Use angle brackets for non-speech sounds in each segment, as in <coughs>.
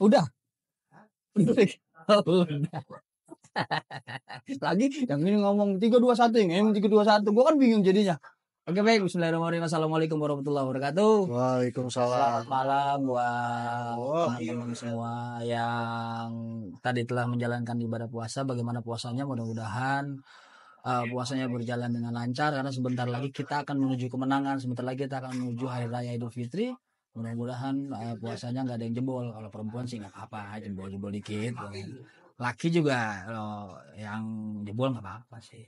Udah. <laughs> Udah. Lagi yang ini ngomong tiga 321 yang ini satu Gua kan bingung jadinya. Oke baik, Bismillahirrahmanirrahim. Assalamualaikum warahmatullahi wabarakatuh. Waalaikumsalam. Selamat malam buat oh, teman-teman semua yang tadi telah menjalankan ibadah puasa. Bagaimana puasanya? Mudah-mudahan uh, puasanya berjalan dengan lancar karena sebentar lagi kita akan menuju kemenangan. Sebentar lagi kita akan menuju hari raya Idul Fitri mudah-mudahan uh, puasanya nggak ada yang jebol kalau perempuan sih nggak apa-apa iya, jebol-jebol dikit laki juga lo yang jebol nggak apa-apa sih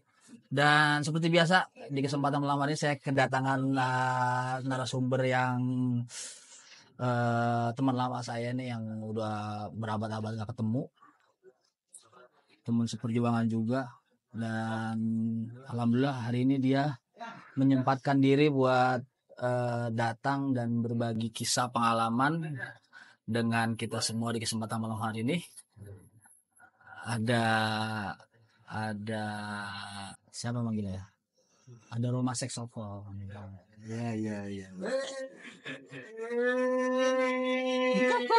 dan seperti biasa di kesempatan malam ini saya kedatangan uh, narasumber yang uh, teman lama saya nih yang udah berabad-abad nggak ketemu teman seperjuangan juga dan alhamdulillah hari ini dia menyempatkan diri buat uh, datang dan berbagi kisah pengalaman dengan kita semua di kesempatan malam hari ini. Ada ada siapa manggilnya ya? Ada rumah saxophone. Ya ya ya.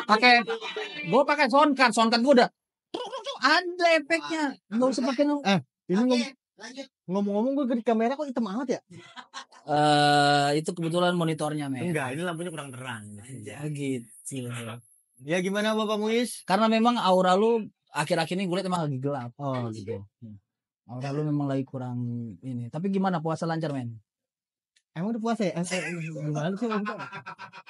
Pakai gue pakai sound sonkan gue udah ada efeknya. nggak usah pakai Eh, ini Ngomong-ngomong gue di kamera kok hitam amat ya? Eh uh, itu kebetulan monitornya, men. Enggak, ini lampunya kurang terang. Aja. Oh, gitu. Ya gimana Bapak Muis? Karena memang aura lu akhir-akhir ini gue liat emang lagi gelap. Oh, gitu. Hmm. Aura lu memang lagi kurang ini. Tapi gimana puasa lancar, men? Emang udah puasa ya? Eh, eh gimana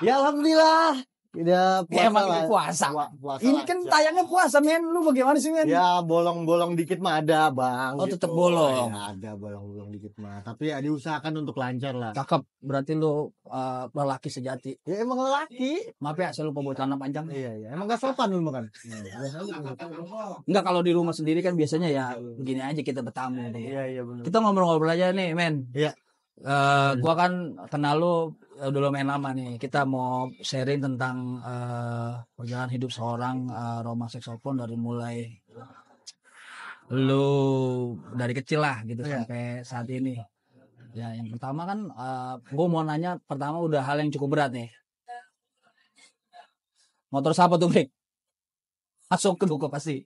Ya alhamdulillah. Ya, puasa ya, emang puasa. Pua, puasa ini kan aja. tayangnya puasa, men. Lu bagaimana sih, men? Ya, bolong-bolong dikit mah ada, Bang. Oh, gitu. tetap bolong. Ya, ada bolong-bolong dikit mah. Tapi ya diusahakan untuk lancar lah. Cakep. Berarti lu uh, lelaki sejati. Ya emang lelaki. Maaf ya, saya lupa bawa celana panjang. Iya, iya. Emang gak sopan lu makan. Enggak <laughs> kalau di rumah sendiri kan biasanya ya begini aja kita bertamu. Iya, iya benar. Kita ngobrol-ngobrol aja nih, men. Iya. Uh, gua kan kenal lu udah lumayan lama nih kita mau sharing tentang uh, perjalanan hidup seorang uh, eh, Roma seksopon dari mulai lu dari kecil lah gitu yeah. sampai saat ini. Ya, yang pertama kan uh, eh, gue mau nanya pertama udah hal yang cukup berat nih. Motor siapa tuh, Mik? Masuk ke buku pasti.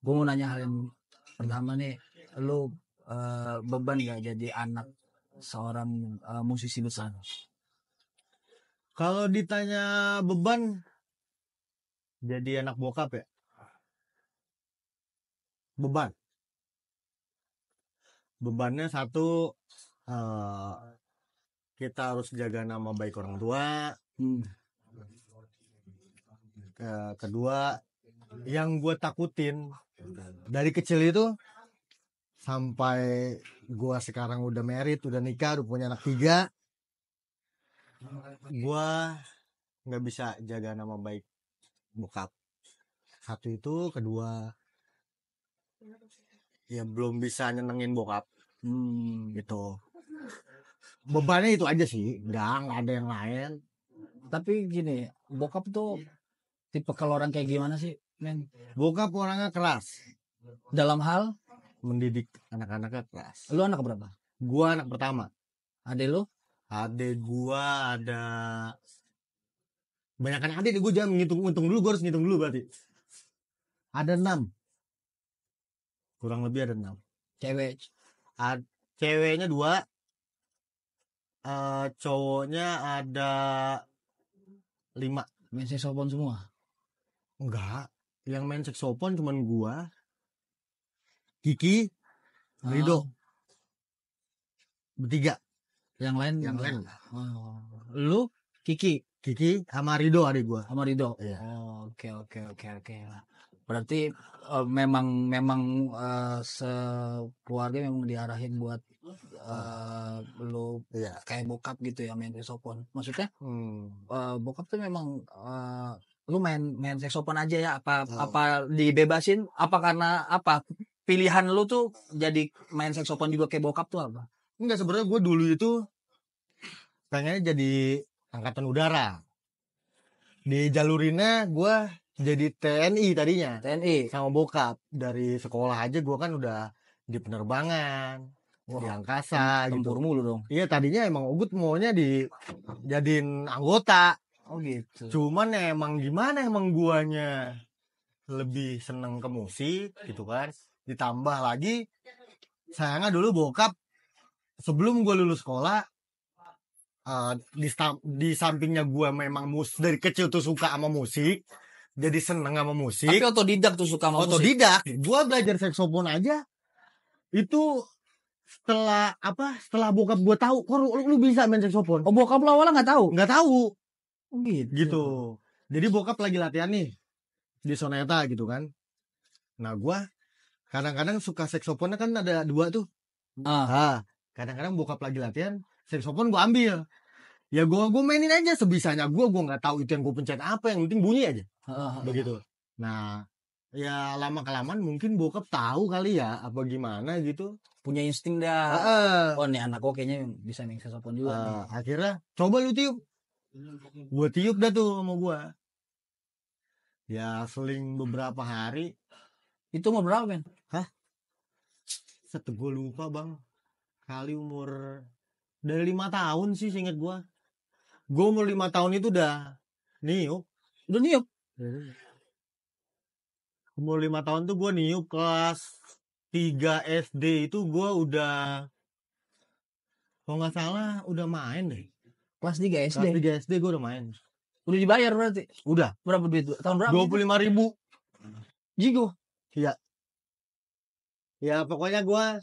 Gue mau nanya hal yang pertama nih, lu uh, beban gak jadi anak seorang uh, musisi besar? Kalau ditanya beban jadi anak bokap ya? Beban. Bebannya satu uh, kita harus jaga nama baik orang tua. Hmm. kedua, yang gue takutin dari kecil itu sampai gue sekarang udah merit, udah nikah, udah punya anak tiga Iya. gua nggak bisa jaga nama baik bokap satu itu kedua ya belum bisa nyenengin bokap hmm. gitu bebannya itu aja sih nggak nggak ada yang lain tapi gini bokap tuh tipe kalau orang kayak gimana sih men bokap orangnya keras dalam hal mendidik anak-anaknya keras lu anak berapa gua anak pertama ada lu adik gua ada banyak kan adik gua jangan ngitung untung dulu gua harus ngitung dulu berarti ada enam kurang lebih ada enam cewek ad ceweknya dua uh, cowoknya ada lima main seksopon semua enggak yang main seksopon cuman gua Kiki ah. Rido oh. bertiga yang lain yang lain. Oh. Lu Kiki, Kiki sama Rido adik gua. Sama Rido. Iya. Oh, oke oke oke lah. oke. Berarti uh, memang memang uh, sekeluarga memang diarahin buat uh, lu iya. kayak bokap gitu ya main saxophone. Maksudnya? Hmm. Uh, bokap tuh memang uh, lu main main saxophone aja ya apa oh. apa dibebasin apa karena apa pilihan lu tuh jadi main saxophone juga kayak bokap tuh apa Enggak sebenarnya gue dulu itu pengennya jadi angkatan udara. Di jalurinnya gue jadi TNI tadinya. TNI sama bokap dari sekolah aja gue kan udah di penerbangan, Wah, di angkasa tempur gitu. mulu dong. Iya tadinya emang Ugut maunya di jadiin anggota. Oh gitu. Cuman emang gimana emang guanya lebih seneng ke musik gitu kan. Ditambah lagi sayangnya dulu bokap sebelum gue lulus sekolah uh, di, di sampingnya gue memang mus dari kecil tuh suka sama musik jadi seneng sama musik tapi otodidak tuh suka sama otodidak musik. gue belajar saksofon aja itu setelah apa setelah bokap gue tahu kok lu, lu bisa main saksofon oh bokap lu awalnya nggak tahu nggak tahu oh, gitu. gitu jadi bokap lagi latihan nih di soneta gitu kan nah gue kadang-kadang suka saksofonnya kan ada dua tuh ah. ah kadang-kadang bokap lagi latihan saxophone gue ambil ya gue gue mainin aja sebisanya gue gue nggak tahu itu yang gue pencet apa yang penting bunyi aja begitu nah ya lama kelamaan mungkin bokap tahu kali ya apa gimana gitu punya insting dah uh, uh, oh nih anak gue kayaknya bisa main saxophone juga uh, akhirnya coba lu tiup gue tiup dah tuh sama gue ya seling beberapa hari itu mau berapa men hah satu gue lupa bang kali umur dari lima tahun sih seingat gua gua umur lima tahun itu udah niup udah niup umur lima tahun tuh gua niup kelas 3 SD itu gua udah kalau nggak salah udah main deh kelas 3 SD kelas 3 SD gua udah main udah dibayar berarti udah berapa duit tahun berapa dua puluh lima ribu jigo iya ya pokoknya gua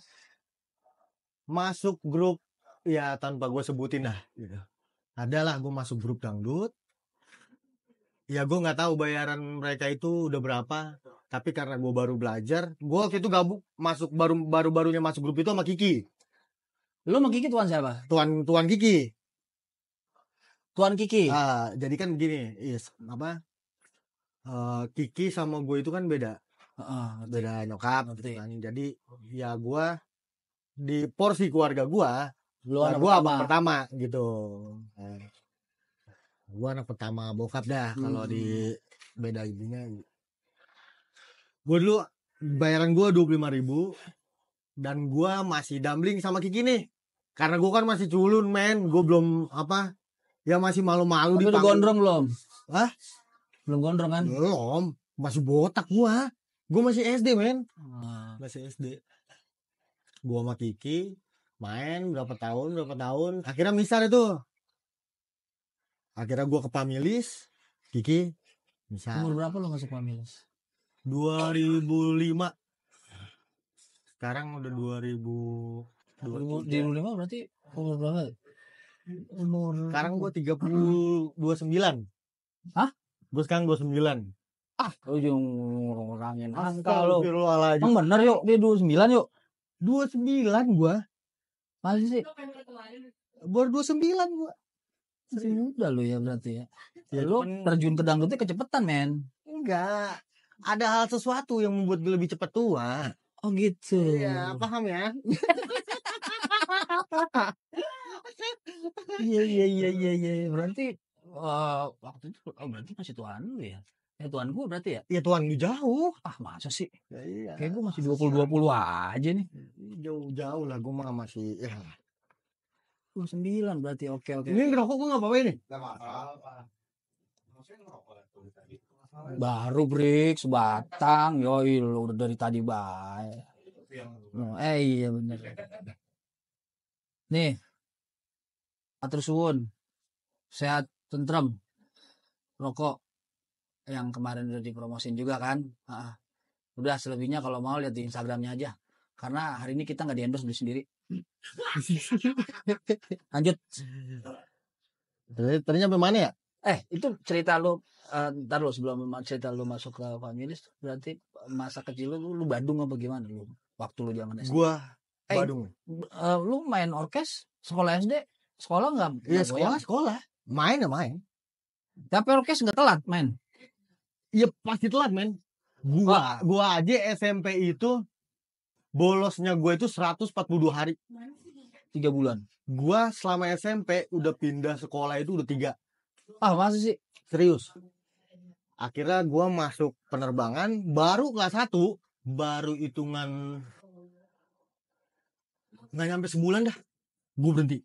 masuk grup ya tanpa gue sebutin dah, gitu adalah gue masuk grup dangdut ya gue nggak tahu bayaran mereka itu udah berapa tapi karena gue baru belajar gue waktu itu gabung masuk baru baru barunya masuk grup itu sama Kiki Lo sama Kiki tuan siapa tuan tuan Kiki tuan Kiki ah jadi kan gini yes apa uh, Kiki sama gue itu kan beda uh, beda nyokap gitu kan jadi ya gue di porsi keluarga gua lu anak gua pertama. pertama gitu nah, gua anak pertama bokap dah hmm. kalau di hmm. beda ibunya gua dulu bayaran gua dua puluh lima ribu dan gua masih dumpling sama Kiki nih karena gua kan masih culun men gua belum apa ya masih malu-malu di gondrong belum ah belum gondrong kan belum masih botak gua gua masih SD men ah. masih SD gua sama Kiki main berapa tahun berapa tahun akhirnya misal itu akhirnya gua ke Pamilis Kiki misal umur berapa lo masuk Pamilis 2005 sekarang udah 2000 2005 berarti umur berapa umur sekarang gua 329 ah hah gua sekarang 29 ah lu jangan ngurangin angka lu emang bener yuk dia 29 yuk dua sembilan gua. Masih sih. Baru 29 gua. Udah lo ya berarti ya. ya lo terjun ke dangdutnya kecepetan men. Enggak. Ada hal sesuatu yang membuat gue lebih cepat tua. Oh gitu. ya paham ya. Iya iya iya iya iya. Berarti uh, waktu itu oh, berarti masih tua lu ya? Ya eh, Tuhan gue berarti ya? Ya Tuhan gue jauh. Ah masa sih? Ya, iya. Kayak gue masih iya. dua puluh aja nih. Iya, iya, jauh-jauh lah gue mah masih ya. sembilan berarti oke oke. Ini ngerokok gue gak apa-apa ini? Gak apa-apa. Baru break sebatang, yoi lo udah dari tadi baik. Oh, eh iya bener. Nih, atur suwun, sehat, tentrem, rokok, yang kemarin udah dipromosin juga kan uh, udah selebihnya kalau mau lihat di Instagramnya aja karena hari ini kita nggak di beli sendiri <laughs> lanjut ternyata sampai mana ya eh itu cerita lu uh, ntar lu sebelum cerita lu masuk ke familis berarti masa kecil lu lu Bandung apa gimana lu waktu lu zaman SD gua eh, Bandung uh, eh, lu main orkes sekolah SD sekolah nggak iya sekolah sekolah main ya main tapi orkes nggak telat main Iya pasti telat men. Gua, gua aja SMP itu bolosnya gue itu 142 hari. Tiga bulan. Gua selama SMP udah pindah sekolah itu udah tiga. Ah masih sih? Serius. Akhirnya gua masuk penerbangan baru kelas satu baru hitungan nggak nyampe sebulan dah gue berhenti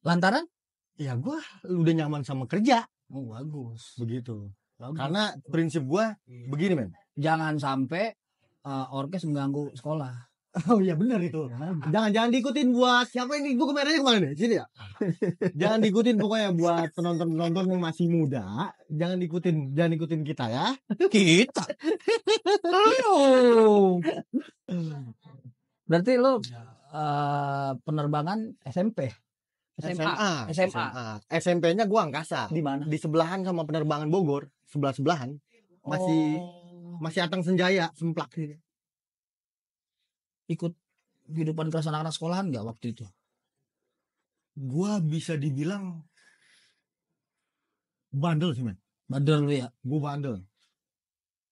lantaran ya gua udah nyaman sama kerja oh, bagus begitu karena prinsip gua iya. begini men. Jangan sampai uh, orkes mengganggu sekolah. <laughs> Oh iya benar itu. Iya kan? Jangan jangan diikutin buat siapa ini? Gua kemarin kemarin deh, sini ya. <laughs> jangan diikutin pokoknya buat penonton-penonton yang masih muda, jangan diikutin jangan ikutin kita ya. Kita. Ayo. Berarti lo uh, iya. eh, penerbangan SMP. SMA, SMA. SMA. SMP-nya gua angkasa. Di mana? Di sebelahan sama penerbangan Bogor sebelah sebelahan masih oh. masih atang senjaya semplak gitu ikut kehidupan kelas anak-anak sekolahan nggak waktu itu gua bisa dibilang bandel sih men bandel lu ya gua bandel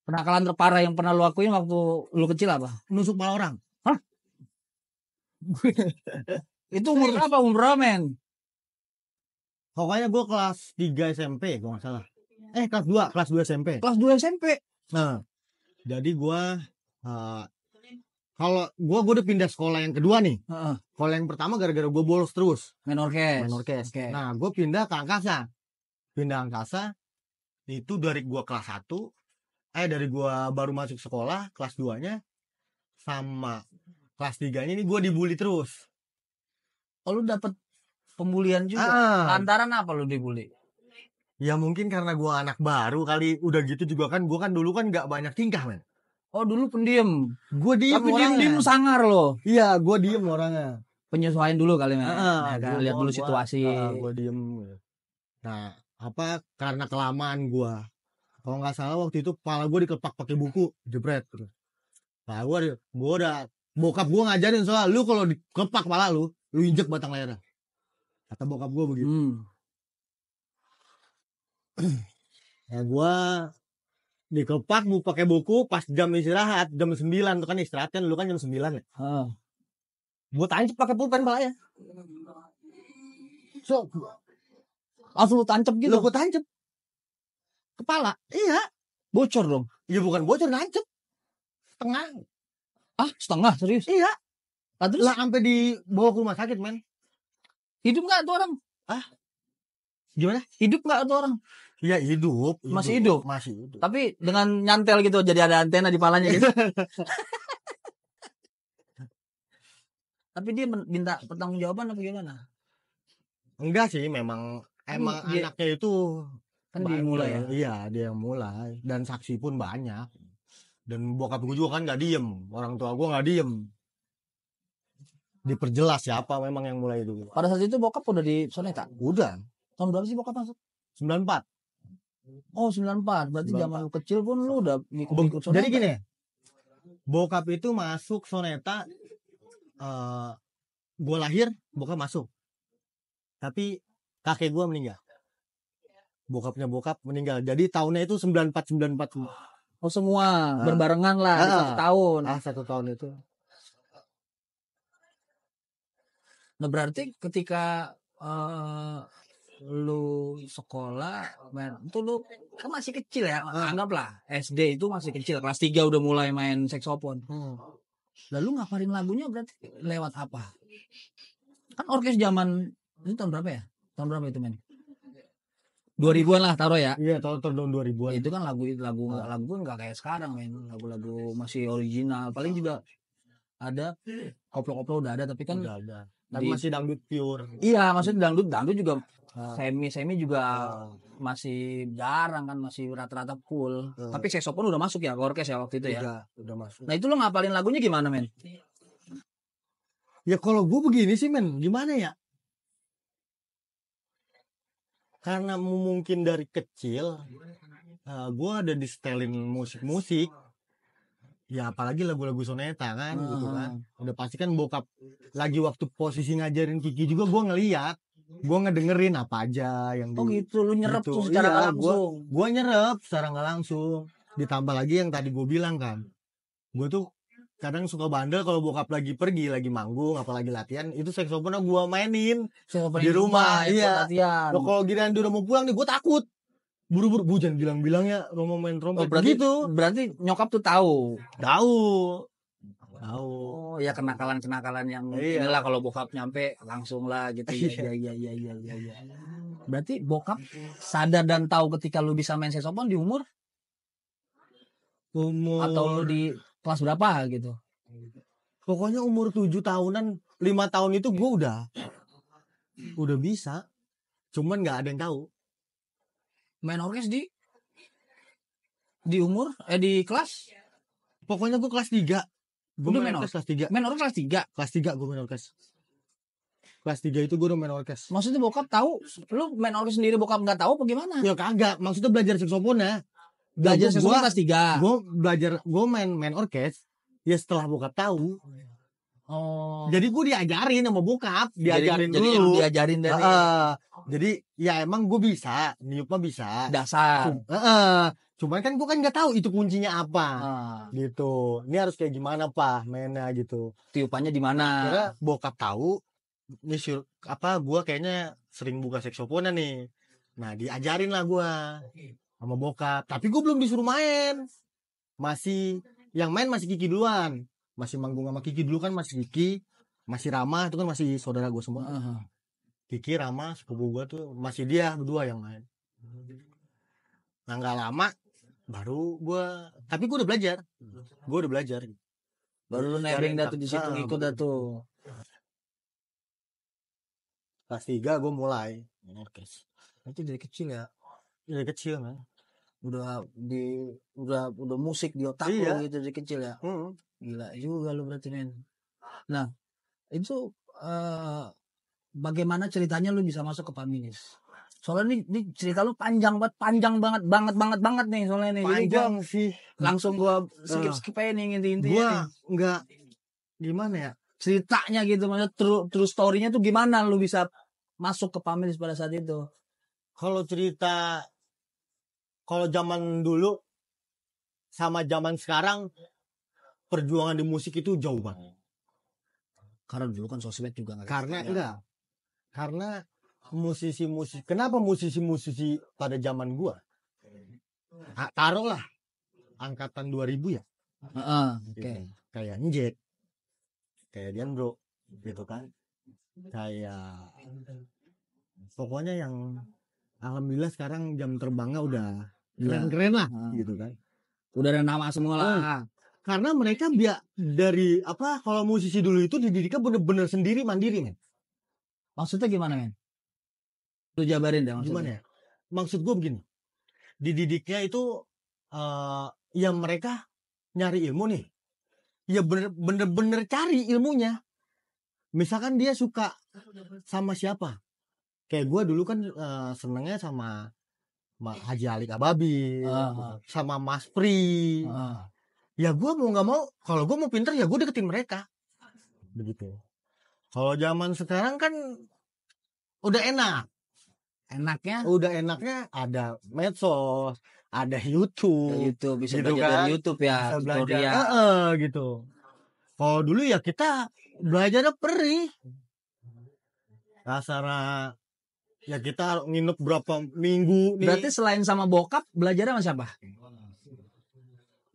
penakalan terparah yang pernah lu akuin waktu lu kecil apa nusuk malah orang <laughs> itu umur berapa umur men pokoknya gua kelas 3 SMP gue nggak salah eh kelas 2, kelas 2 SMP. Kelas 2 SMP. Nah, jadi gua uh, kalau gua gua udah pindah sekolah yang kedua nih. Uh -uh. Sekolah yang pertama gara-gara gua bolos terus. Main orkes. Main orkes. Okay. Nah, gua pindah ke angkasa. Pindah angkasa itu dari gua kelas 1 eh dari gua baru masuk sekolah kelas 2-nya sama kelas 3-nya ini gua dibully terus. Oh, lu dapet pembulian juga. Ah. Lantaran apa lu dibully? Ya mungkin karena gue anak baru kali udah gitu juga kan gue kan dulu kan nggak banyak tingkah men. Oh dulu pendiam. Gue diem Tapi orangnya. diem diem sangar loh. Iya gue diem orangnya. Penyesuaian dulu kali men. Uh, nah, kan? Lihat dulu gua, situasi. Uh, gue diem. Nah apa karena kelamaan gue. Kalau nggak salah waktu itu kepala gue dikepak pakai buku jebret. Nah gue gue udah bokap gue ngajarin soal lu kalau dikepak kepala lu lu injek batang lehernya. Kata bokap gue begitu. Hmm ya gue dikepak gue pakai buku pas jam istirahat jam sembilan tuh kan istirahat kan lu kan jam sembilan ya hmm. gue tancap pakai pulpen ya so langsung lu tancap gitu lu gue tancap kepala iya bocor dong iya bukan bocor nancep setengah ah setengah serius iya nah, lah sampai dibawa ke rumah sakit men hidup nggak tuh orang ah gimana hidup nggak tuh orang Iya hidup, hidup, masih hidup, masih hidup. Tapi dengan nyantel gitu, jadi ada antena di palanya gitu. <laughs> Tapi dia minta pertanggungjawaban apa gimana? Enggak sih, memang kan emang dia, anaknya itu kan dia mulai ya. Iya, dia yang mulai dan saksi pun banyak. Dan bokap gue juga kan nggak diem, orang tua gue nggak diem. Diperjelas siapa memang yang mulai itu? Pada saat itu bokap udah di Soneta? Udah Tahun berapa sih bokap masuk? 94. Oh, 94. Berarti 94. zaman lu kecil pun lu udah ikut soneta. Jadi gini. Bokap itu masuk soneta uh, eh, gue lahir, bokap masuk. Tapi kakek gue meninggal. Bokapnya bokap meninggal. Jadi tahunnya itu 94 94. Oh semua nah. berbarengan lah ah. satu tahun. Ah satu tahun itu. Nah berarti ketika uh, lu sekolah main itu lu kan masih kecil ya hmm. anggaplah SD itu masih kecil kelas 3 udah mulai main seksopon hmm. lalu ngafarin lagunya berarti lewat apa kan orkes zaman itu tahun berapa ya tahun berapa itu men 2000-an lah taruh ya. Iya, tahun tahun 2000-an. Itu kan lagu lagu hmm. lagu pun enggak kayak sekarang, men. Lagu-lagu masih original. Paling juga ada koplo-koplo udah ada tapi kan udah ada. Tapi masih dangdut pure. Iya, maksudnya dangdut dangdut juga Ah. Semi semi juga ah. masih jarang kan masih rata-rata full. Ah. Tapi Seso pun udah masuk ya orkes ya waktu itu ya. Udah, masuk. Nah, itu lo ngapalin lagunya gimana, men? Ya kalau gue begini sih, men, gimana ya? Karena mungkin dari kecil uh, eh, gue ada di setelin musik-musik ya apalagi lagu-lagu soneta kan hmm. gitu kan udah pasti kan bokap lagi waktu posisi ngajarin Kiki juga gue ngeliat gue ngedengerin apa aja yang oh gitu lu nyerap gitu. tuh secara iya, langsung Gue nyerap secara nggak langsung ditambah lagi yang tadi gue bilang kan gue tuh kadang suka bandel kalau bokap lagi pergi lagi manggung apalagi latihan itu saksofonnya gue mainin di rumah, rumah iya lo kalau giliran dia udah mau pulang nih gue takut buru-buru gue jangan bilang-bilangnya lo mau main trompet oh, berarti, gitu berarti nyokap tuh tahu tahu tahu oh ya kenakalan kenakalan yang iya. inilah kalau bokap nyampe langsung lah gitu ya. <laughs> iya iya iya iya iya ya. berarti bokap sadar dan tahu ketika lu bisa main sesopon di umur umur atau lu di kelas berapa gitu pokoknya umur tujuh tahunan lima tahun itu gua udah udah bisa cuman nggak ada yang tahu main orkes di di umur eh di kelas pokoknya gua kelas tiga gue main, main orkes kelas tiga main orkes kelas tiga kelas tiga gue main orkes kelas tiga itu gue udah main orkes maksudnya bokap tahu lu main orkes sendiri bokap gak tahu apa gimana ya kagak maksudnya belajar saksofon ya belajar saksofon kelas tiga gue belajar gue main main orkes ya setelah bokap tahu oh, iya. Oh. Jadi gue diajarin sama bokap, diajarin jadi, dulu. Jadi diajarin dari. Uh, jadi ya emang gue bisa, niup mah bisa. Dasar. Cuma, uh, cuman kan gue kan nggak tahu itu kuncinya apa. Uh. Gitu. Ini harus kayak gimana pak mainnya gitu. Tiupannya di mana? bokap tahu. Ini sur, apa gue kayaknya sering buka seksopona nih. Nah diajarin lah gue sama bokap. Tapi gue belum disuruh main. Masih yang main masih Kiki duluan masih manggung sama Kiki dulu kan masih Kiki masih Rama itu kan masih saudara gue semua uh-huh. Kiki Rama sepupu gue tuh masih dia berdua yang lain nah nggak lama baru gue tapi gue udah belajar gue udah belajar baru lu nebeng datu di situ ngikut datu kelas tiga gue mulai orkes itu dari kecil ya iya, dari kecil kan udah di udah udah musik di otak iya. lo gitu dari kecil ya Gila juga lu berarti men. Nah, itu uh, bagaimana ceritanya lu bisa masuk ke Paminis? Soalnya ini, ini cerita lu panjang banget, panjang banget, banget banget banget nih soalnya nih. Panjang gua, sih. Langsung gua eh. skip skip aja nih inti intinya. Gua nggak gimana ya ceritanya gitu maksudnya true true story-nya tuh gimana lu bisa masuk ke paminis pada saat itu? Kalau cerita kalau zaman dulu sama zaman sekarang perjuangan di musik itu jauh banget. Hmm. Karena dulu kan sosmed juga gak Karena kan ya. enggak. Karena musisi-musisi kenapa musisi-musisi pada zaman gua? Taruhlah angkatan 2000 ya. Uh, uh, Oke. Gitu. Kayak Njet. Kayak Bro, gitu kan. Kayak pokoknya yang alhamdulillah sekarang jam terbangnya udah keren-keren lah gitu kan. Udah ada nama semua lah. Oh, karena mereka biar dari apa kalau musisi dulu itu dididiknya bener-bener sendiri mandiri men maksudnya gimana men lu jabarin deh maksudnya gimana ya maksud gue begini dididiknya itu uh, ya mereka nyari ilmu nih ya bener-bener cari ilmunya misalkan dia suka sama siapa kayak gue dulu kan uh, senengnya sama Haji Alik Ababi uh, ah, uh. Ah. sama Mas Pri uh ya gue mau nggak mau kalau gue mau pinter ya gue deketin mereka begitu kalau zaman sekarang kan udah enak enaknya udah enaknya ada medsos ada YouTube YouTube bisa gitu belajar kan? dari YouTube ya bisa tutorial belajar, uh, uh, gitu kalau dulu ya kita belajarnya perih rasanya ya kita nginep berapa minggu nih. berarti selain sama bokap belajarnya sama siapa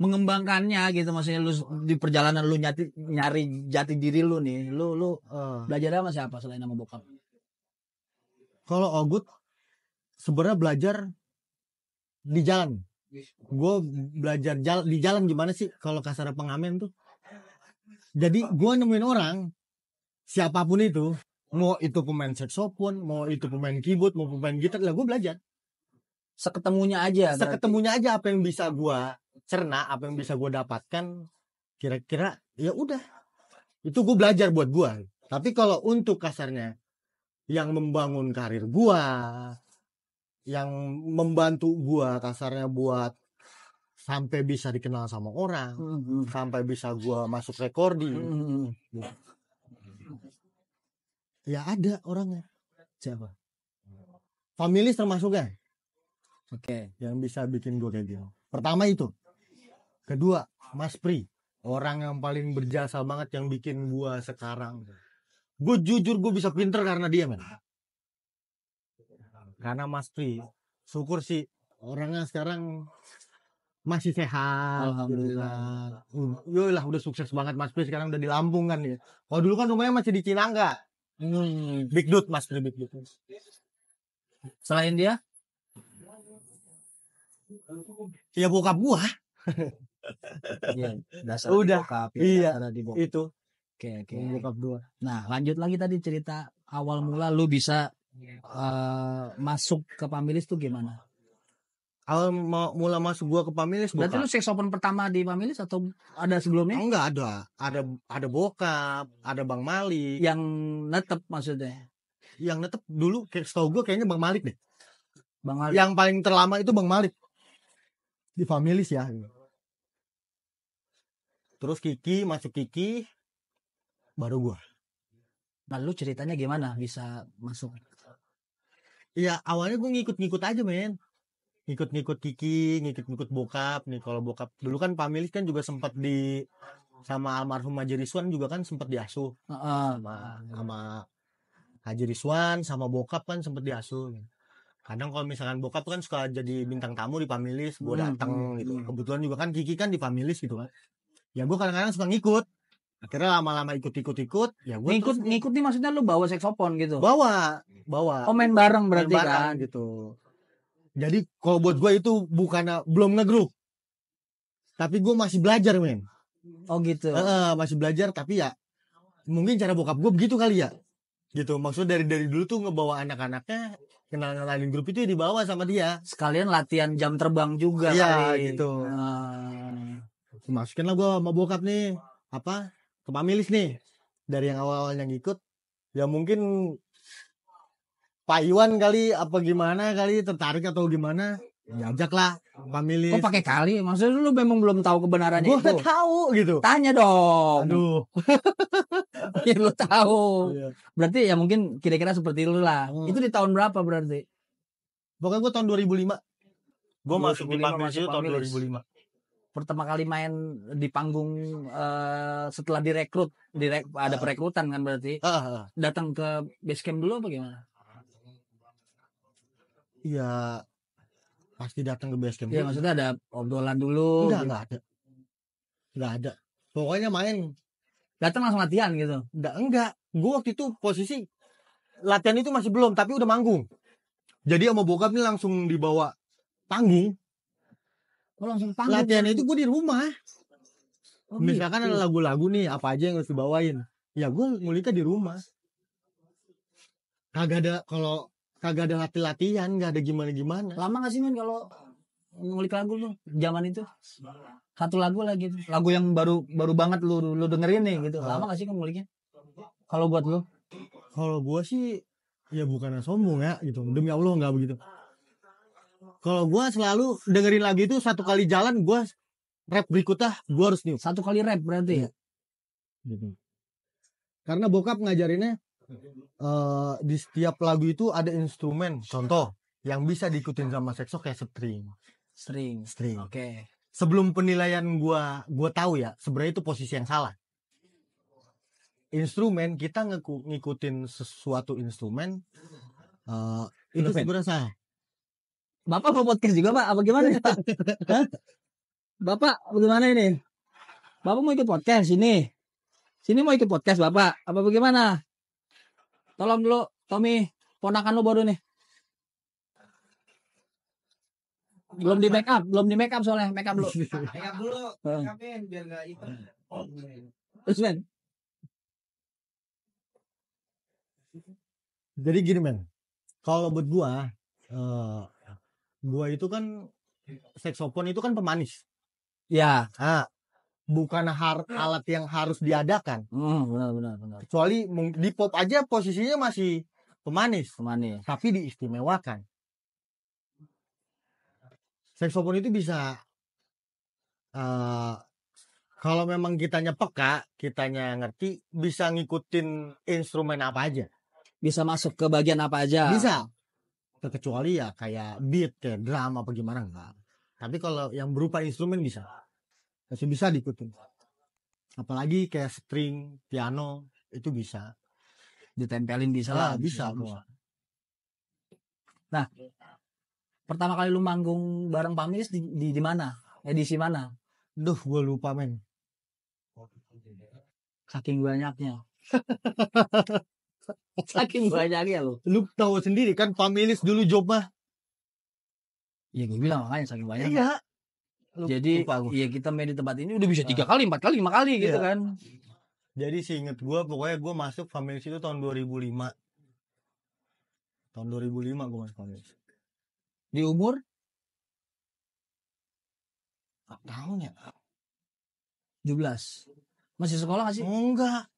mengembangkannya gitu maksudnya lu di perjalanan lu nyati, nyari jati diri lu nih lu lu uh. belajar sama siapa selain nama bokap kalau Ogut sebenarnya belajar di jalan gue belajar jal di jalan gimana sih kalau kasar pengamen tuh jadi gue nemuin orang siapapun itu mau itu pemain saxophone mau itu pemain keyboard mau pemain gitar lah gue belajar seketemunya aja seketemunya berarti. aja apa yang bisa gue cerna apa yang bisa gue dapatkan kira-kira ya udah itu gue belajar buat gue tapi kalau untuk kasarnya yang membangun karir gue yang membantu gue kasarnya buat sampai bisa dikenal sama orang mm-hmm. sampai bisa gue masuk recording mm-hmm. ya ada orangnya siapa familis termasuknya oke okay. yang bisa bikin gue kayak gitu pertama itu Kedua, Mas Pri, orang yang paling berjasa banget yang bikin gua sekarang. Gue jujur gue bisa pinter karena dia men. Karena Mas Pri, syukur sih orangnya sekarang masih sehat. Alhamdulillah. Gitu kan. hmm, Yo lah udah sukses banget Mas Pri sekarang udah di Lampung kan ya. Kalau dulu kan rumahnya masih di Cina enggak? Hmm. Big Dude Mas Pri Big Dude. Selain dia? Ya bokap gua. <laughs> Iya, dasar udah bokap, ya, iya dasar di bokap. itu oke oke bokap dua nah lanjut lagi tadi cerita awal mula lu bisa uh, masuk ke Pamilis tuh gimana awal mula masuk gua ke Pamilis bokap. Berarti lu seks open pertama di Pamilis atau ada sebelumnya? Enggak ada. Ada ada bokap, ada Bang mali Yang netep maksudnya. Yang netep dulu kayak setahu gua kayaknya Bang Malik deh. Bang Malik. Yang paling terlama itu Bang Malik. Di Pamilis ya. Gitu terus Kiki masuk Kiki baru gue lalu nah, ceritanya gimana bisa masuk Iya awalnya gue ngikut-ngikut aja men ngikut-ngikut Kiki ngikut-ngikut bokap nih kalau bokap dulu kan pamilih kan juga sempat di sama almarhum Haji Rizwan juga kan sempat diasuh uh, uh, sama, sama Haji Rizwan sama bokap kan sempat diasuh kadang kalau misalkan bokap kan suka jadi bintang tamu di Pamilis gue hmm, datang hmm, gitu hmm. kebetulan juga kan Kiki kan di Pamilis gitu kan ya gue kadang-kadang suka ngikut akhirnya lama-lama ikut-ikut-ikut ya gue ngikut terus, ngikut nih maksudnya lu bawa seksopon gitu bawa bawa oh bareng berarti main bareng, kan gitu jadi kalau buat gue itu bukan eh, belum ngegrup tapi gue masih belajar men oh gitu -e, masih belajar tapi ya mungkin cara bokap gue begitu kali ya gitu maksud dari dari dulu tuh ngebawa anak-anaknya kenal kenalin grup itu ya dibawa sama dia sekalian latihan jam terbang juga iya, kali gitu nah masukin lah gue mau bokap nih apa ke pamilis nih iya. dari yang awal-awal yang ikut ya mungkin Pak Iwan kali apa gimana kali tertarik atau gimana iya. diajak lah pamilis kok pakai kali maksudnya lu memang belum tahu kebenarannya gua itu tahu gitu tanya dong aduh ya <laughs> lu tahu iya. berarti ya mungkin kira-kira seperti lu lah hmm. itu di tahun berapa berarti pokoknya gue tahun 2005 gue masuk di pamilis itu tahun 2005 pertama kali main di panggung uh, setelah direkrut direk ada perekrutan kan berarti uh, uh. datang ke base camp dulu apa gimana Iya pasti datang ke base camp. Iya maksudnya ada obrolan dulu enggak gitu. enggak ada enggak ada pokoknya main datang langsung latihan gitu enggak enggak gua waktu itu posisi latihan itu masih belum tapi udah manggung jadi sama bokap ini langsung dibawa panggung Oh, langsung panggung. Latihan itu gue di rumah. Oh, Misalkan gitu. ada lagu-lagu nih, apa aja yang harus dibawain. Ya gue nguliknya di rumah. Kagak ada kalau kagak ada latihan, nggak ada gimana-gimana. Lama gak sih men kalau ngulik lagu lu zaman itu? Satu lagu lagi gitu. Lagu yang baru baru banget lu lu dengerin nih gitu. Lama gak sih kan nguliknya? Kalau buat lu? Kalau gua sih ya bukan sombong ya gitu. Demi Allah nggak begitu. Kalau gue selalu dengerin lagi itu satu kali jalan gue rap berikutnya gue harus new. Satu kali rap berarti ya. Gitu. Karena bokap ngajarinnya uh, di setiap lagu itu ada instrumen. Contoh yang bisa diikutin sama sekso kayak string. String. String. Oke. Okay. Sebelum penilaian gue gue tahu ya sebenarnya itu posisi yang salah instrumen kita ngikutin sesuatu instrumen uh, itu sebenarnya salah Bapak mau podcast juga Pak? Apa gimana ya Pak? <laughs> Bapak bagaimana ini? Bapak mau ikut podcast sini? Sini mau ikut podcast Bapak? Apa bagaimana? Tolong dulu Tommy, ponakan lo baru nih. belum di make up belum di make up soalnya make up dulu make <laughs> up dulu make upin ya, biar nggak hitam terus jadi gini men kalau buat gua uh, gua itu kan iya. seksopon itu kan pemanis. Ya. ah bukan har alat yang harus diadakan. Hmm, benar benar benar. Kecuali di pop aja posisinya masih pemanis. Pemanis. Tapi diistimewakan. seksopon itu bisa uh, kalau memang kitanya peka, kitanya ngerti, bisa ngikutin instrumen apa aja. Bisa masuk ke bagian apa aja. Bisa kecuali ya kayak beat kayak drum apa gimana enggak tapi kalau yang berupa instrumen bisa masih bisa diikutin apalagi kayak string piano itu bisa ditempelin bisa lah bisa, bisa. bisa. nah pertama kali lu manggung bareng Pamis di di, di mana edisi mana duh gue lupa men saking banyaknya <laughs> <laughs> Saking banyaknya lo, Lu tahu sendiri kan familis dulu job mah. Iya gue bilang makanya saking banyak. Iya. Lu, Jadi lupa ya kita main di tempat ini udah bisa tiga ah. kali, empat kali, lima kali gitu iya. kan. Jadi seinget gue pokoknya gue masuk familis itu tahun 2005. Tahun 2005 gue masuk familis. Di umur? Tahunnya? 17. Masih sekolah gak sih? Enggak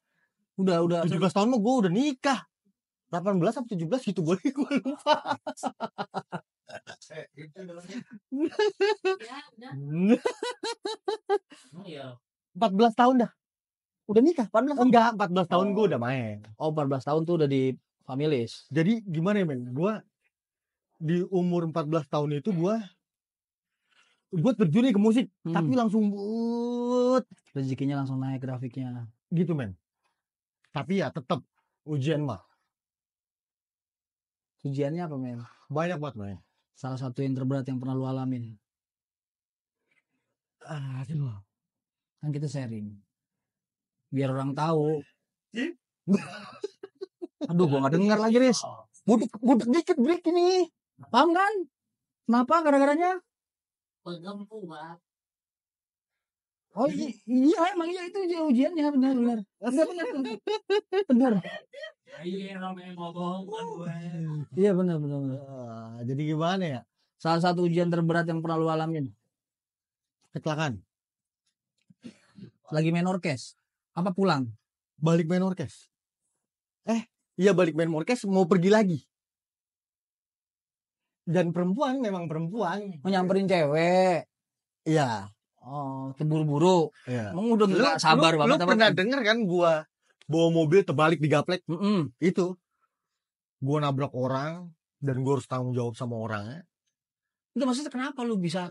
udah udah 17 tahun mah gue udah nikah 18 atau 17 gitu gue <laughs> gue lupa eh, <laughs> ya, iya? empat belas tahun dah udah nikah 14 tahun? enggak empat belas tahun oh. gue udah main oh empat belas tahun tuh udah di familis jadi gimana ya men gue di umur empat belas tahun itu gue gue terjun ke musik hmm. tapi langsung but rezekinya langsung naik grafiknya gitu men tapi ya tetap ujian mah. Ujiannya apa men? Banyak banget men. Salah satu yang terberat yang pernah lu alamin. Ah, aduh. Kan kita sharing. Biar orang tahu. <laughs> aduh, gua gak dengar lagi, Riz. Budek, budek dikit break ini. Paham kan? Kenapa gara-garanya? Pegang kuat. Oh iya, iya emang iya itu ujiannya benar benar. Enggak benar benar. Benar. Nah, iya Iya benar benar. Uh, jadi gimana ya? Salah satu ujian terberat yang pernah lu alamin? Kecelakaan. Lagi main orkes. Apa pulang? Balik main orkes. Eh, iya balik main orkes mau pergi lagi dan perempuan memang perempuan menyamperin oh, cewek iya oh, terburu-buru. Iya. Emang udah nggak sabar lu, banget. Lu pernah denger kan gua bawa mobil terbalik di gaplek? Mm -mm. Itu. Gua nabrak orang dan gua harus tanggung jawab sama orangnya. Enggak maksudnya kenapa lu bisa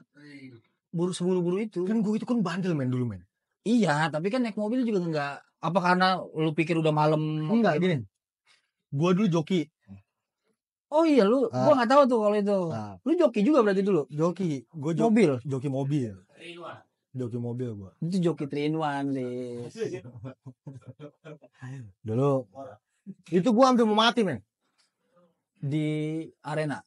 buru seburu-buru itu? Kan gua itu kan bandel men dulu men. Iya, tapi kan naik mobil juga enggak apa karena lu pikir udah malam enggak gitu. gini. Gua dulu joki. Oh iya lu, ah. gua nggak tahu tuh kalau itu. Ah. Lu joki juga berarti dulu. Joki, gua joki, mobil, joki mobil joki mobil gua itu joki train one sih <laughs> dulu itu gua hampir mau mati men di arena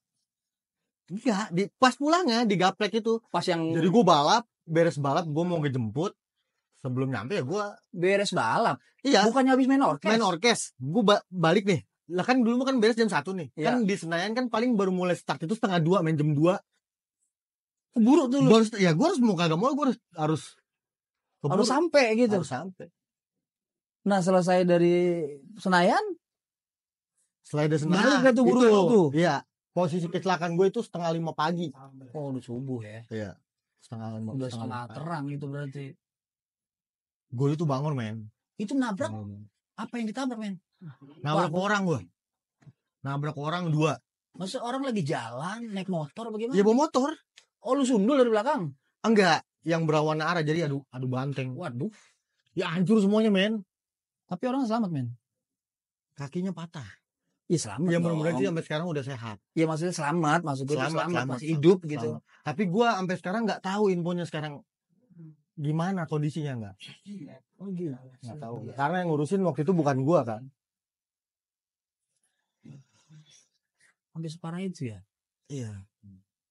Enggak. Iya, di pas pulangnya di gaplek itu, pas yang Jadi gua balap, beres balap gua mau ngejemput. Sebelum nyampe ya gua beres balap. Iya. Bukannya habis main orkes. Main orkes. Gua ba balik nih. Lah kan dulu kan beres jam satu nih. Kan iya. Kan di Senayan kan paling baru mulai start itu setengah dua main jam dua buruk dulu lu. harus, ya gue harus mau kagak mau gue harus harus harus sampai gitu harus sampai nah selesai dari Senayan selesai dari Senayan nah, itu buruk itu, ya Iya. posisi kecelakaan gue itu setengah lima pagi oh udah subuh ya iya setengah lima udah setengah, setengah terang itu berarti gue itu bangun men itu nabrak bangun. apa yang ditabrak men nabrak Wah, orang gue nabrak orang dua Maksud orang lagi jalan naik motor bagaimana? Ya bawa motor. Oh lu sundul dari belakang? Enggak, yang berawana arah jadi adu aduh banteng. Waduh. Ya hancur semuanya, men. Tapi orang selamat, men. Kakinya patah. Iya selamat. Ya mudah-mudahan sih sampai sekarang udah sehat. Iya maksudnya selamat, maksud gue selamat, selamat, selamat masih hidup selamat. gitu. Selamat. Tapi gue sampai sekarang nggak tahu infonya sekarang gimana kondisinya nggak? Oh gila. Nggak tahu. Ya. Karena yang ngurusin waktu itu bukan gua kan. Sampai separah itu ya? Iya.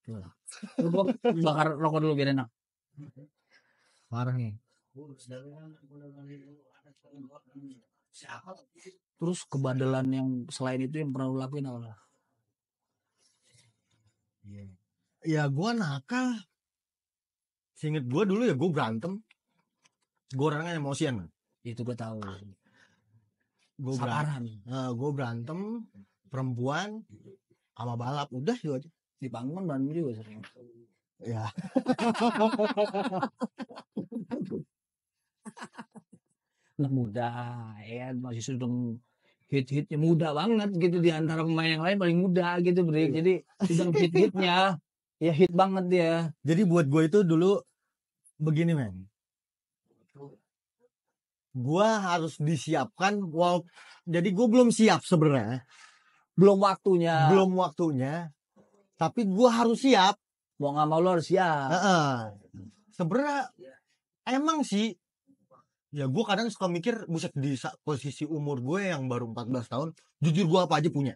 Lu gitu gua bakar rokok dulu biar enak. Parah nih. Terus kebandelan yang selain itu yang pernah lu lakuin apa? Iya. Ya gua nakal. Singet gua dulu ya gua berantem. Gua orangnya kan emosian. Itu gua tahu. Gua berantem. Uh, gua berantem perempuan sama balap udah gitu aja dibangun bangun juga sering. Ya. nah, muda, ya masih sedang hit-hitnya muda banget gitu di antara pemain yang lain paling muda gitu iya. Jadi sedang hit-hitnya ya hit banget dia. Jadi buat gue itu dulu begini men. Gue harus disiapkan wow. Jadi gue belum siap sebenarnya. Belum waktunya. Belum waktunya tapi gue harus siap mau nggak mau lo harus siap uh -uh. sebenarnya emang sih ya gue kadang suka mikir buset di posisi umur gue yang baru 14 tahun jujur gue apa aja punya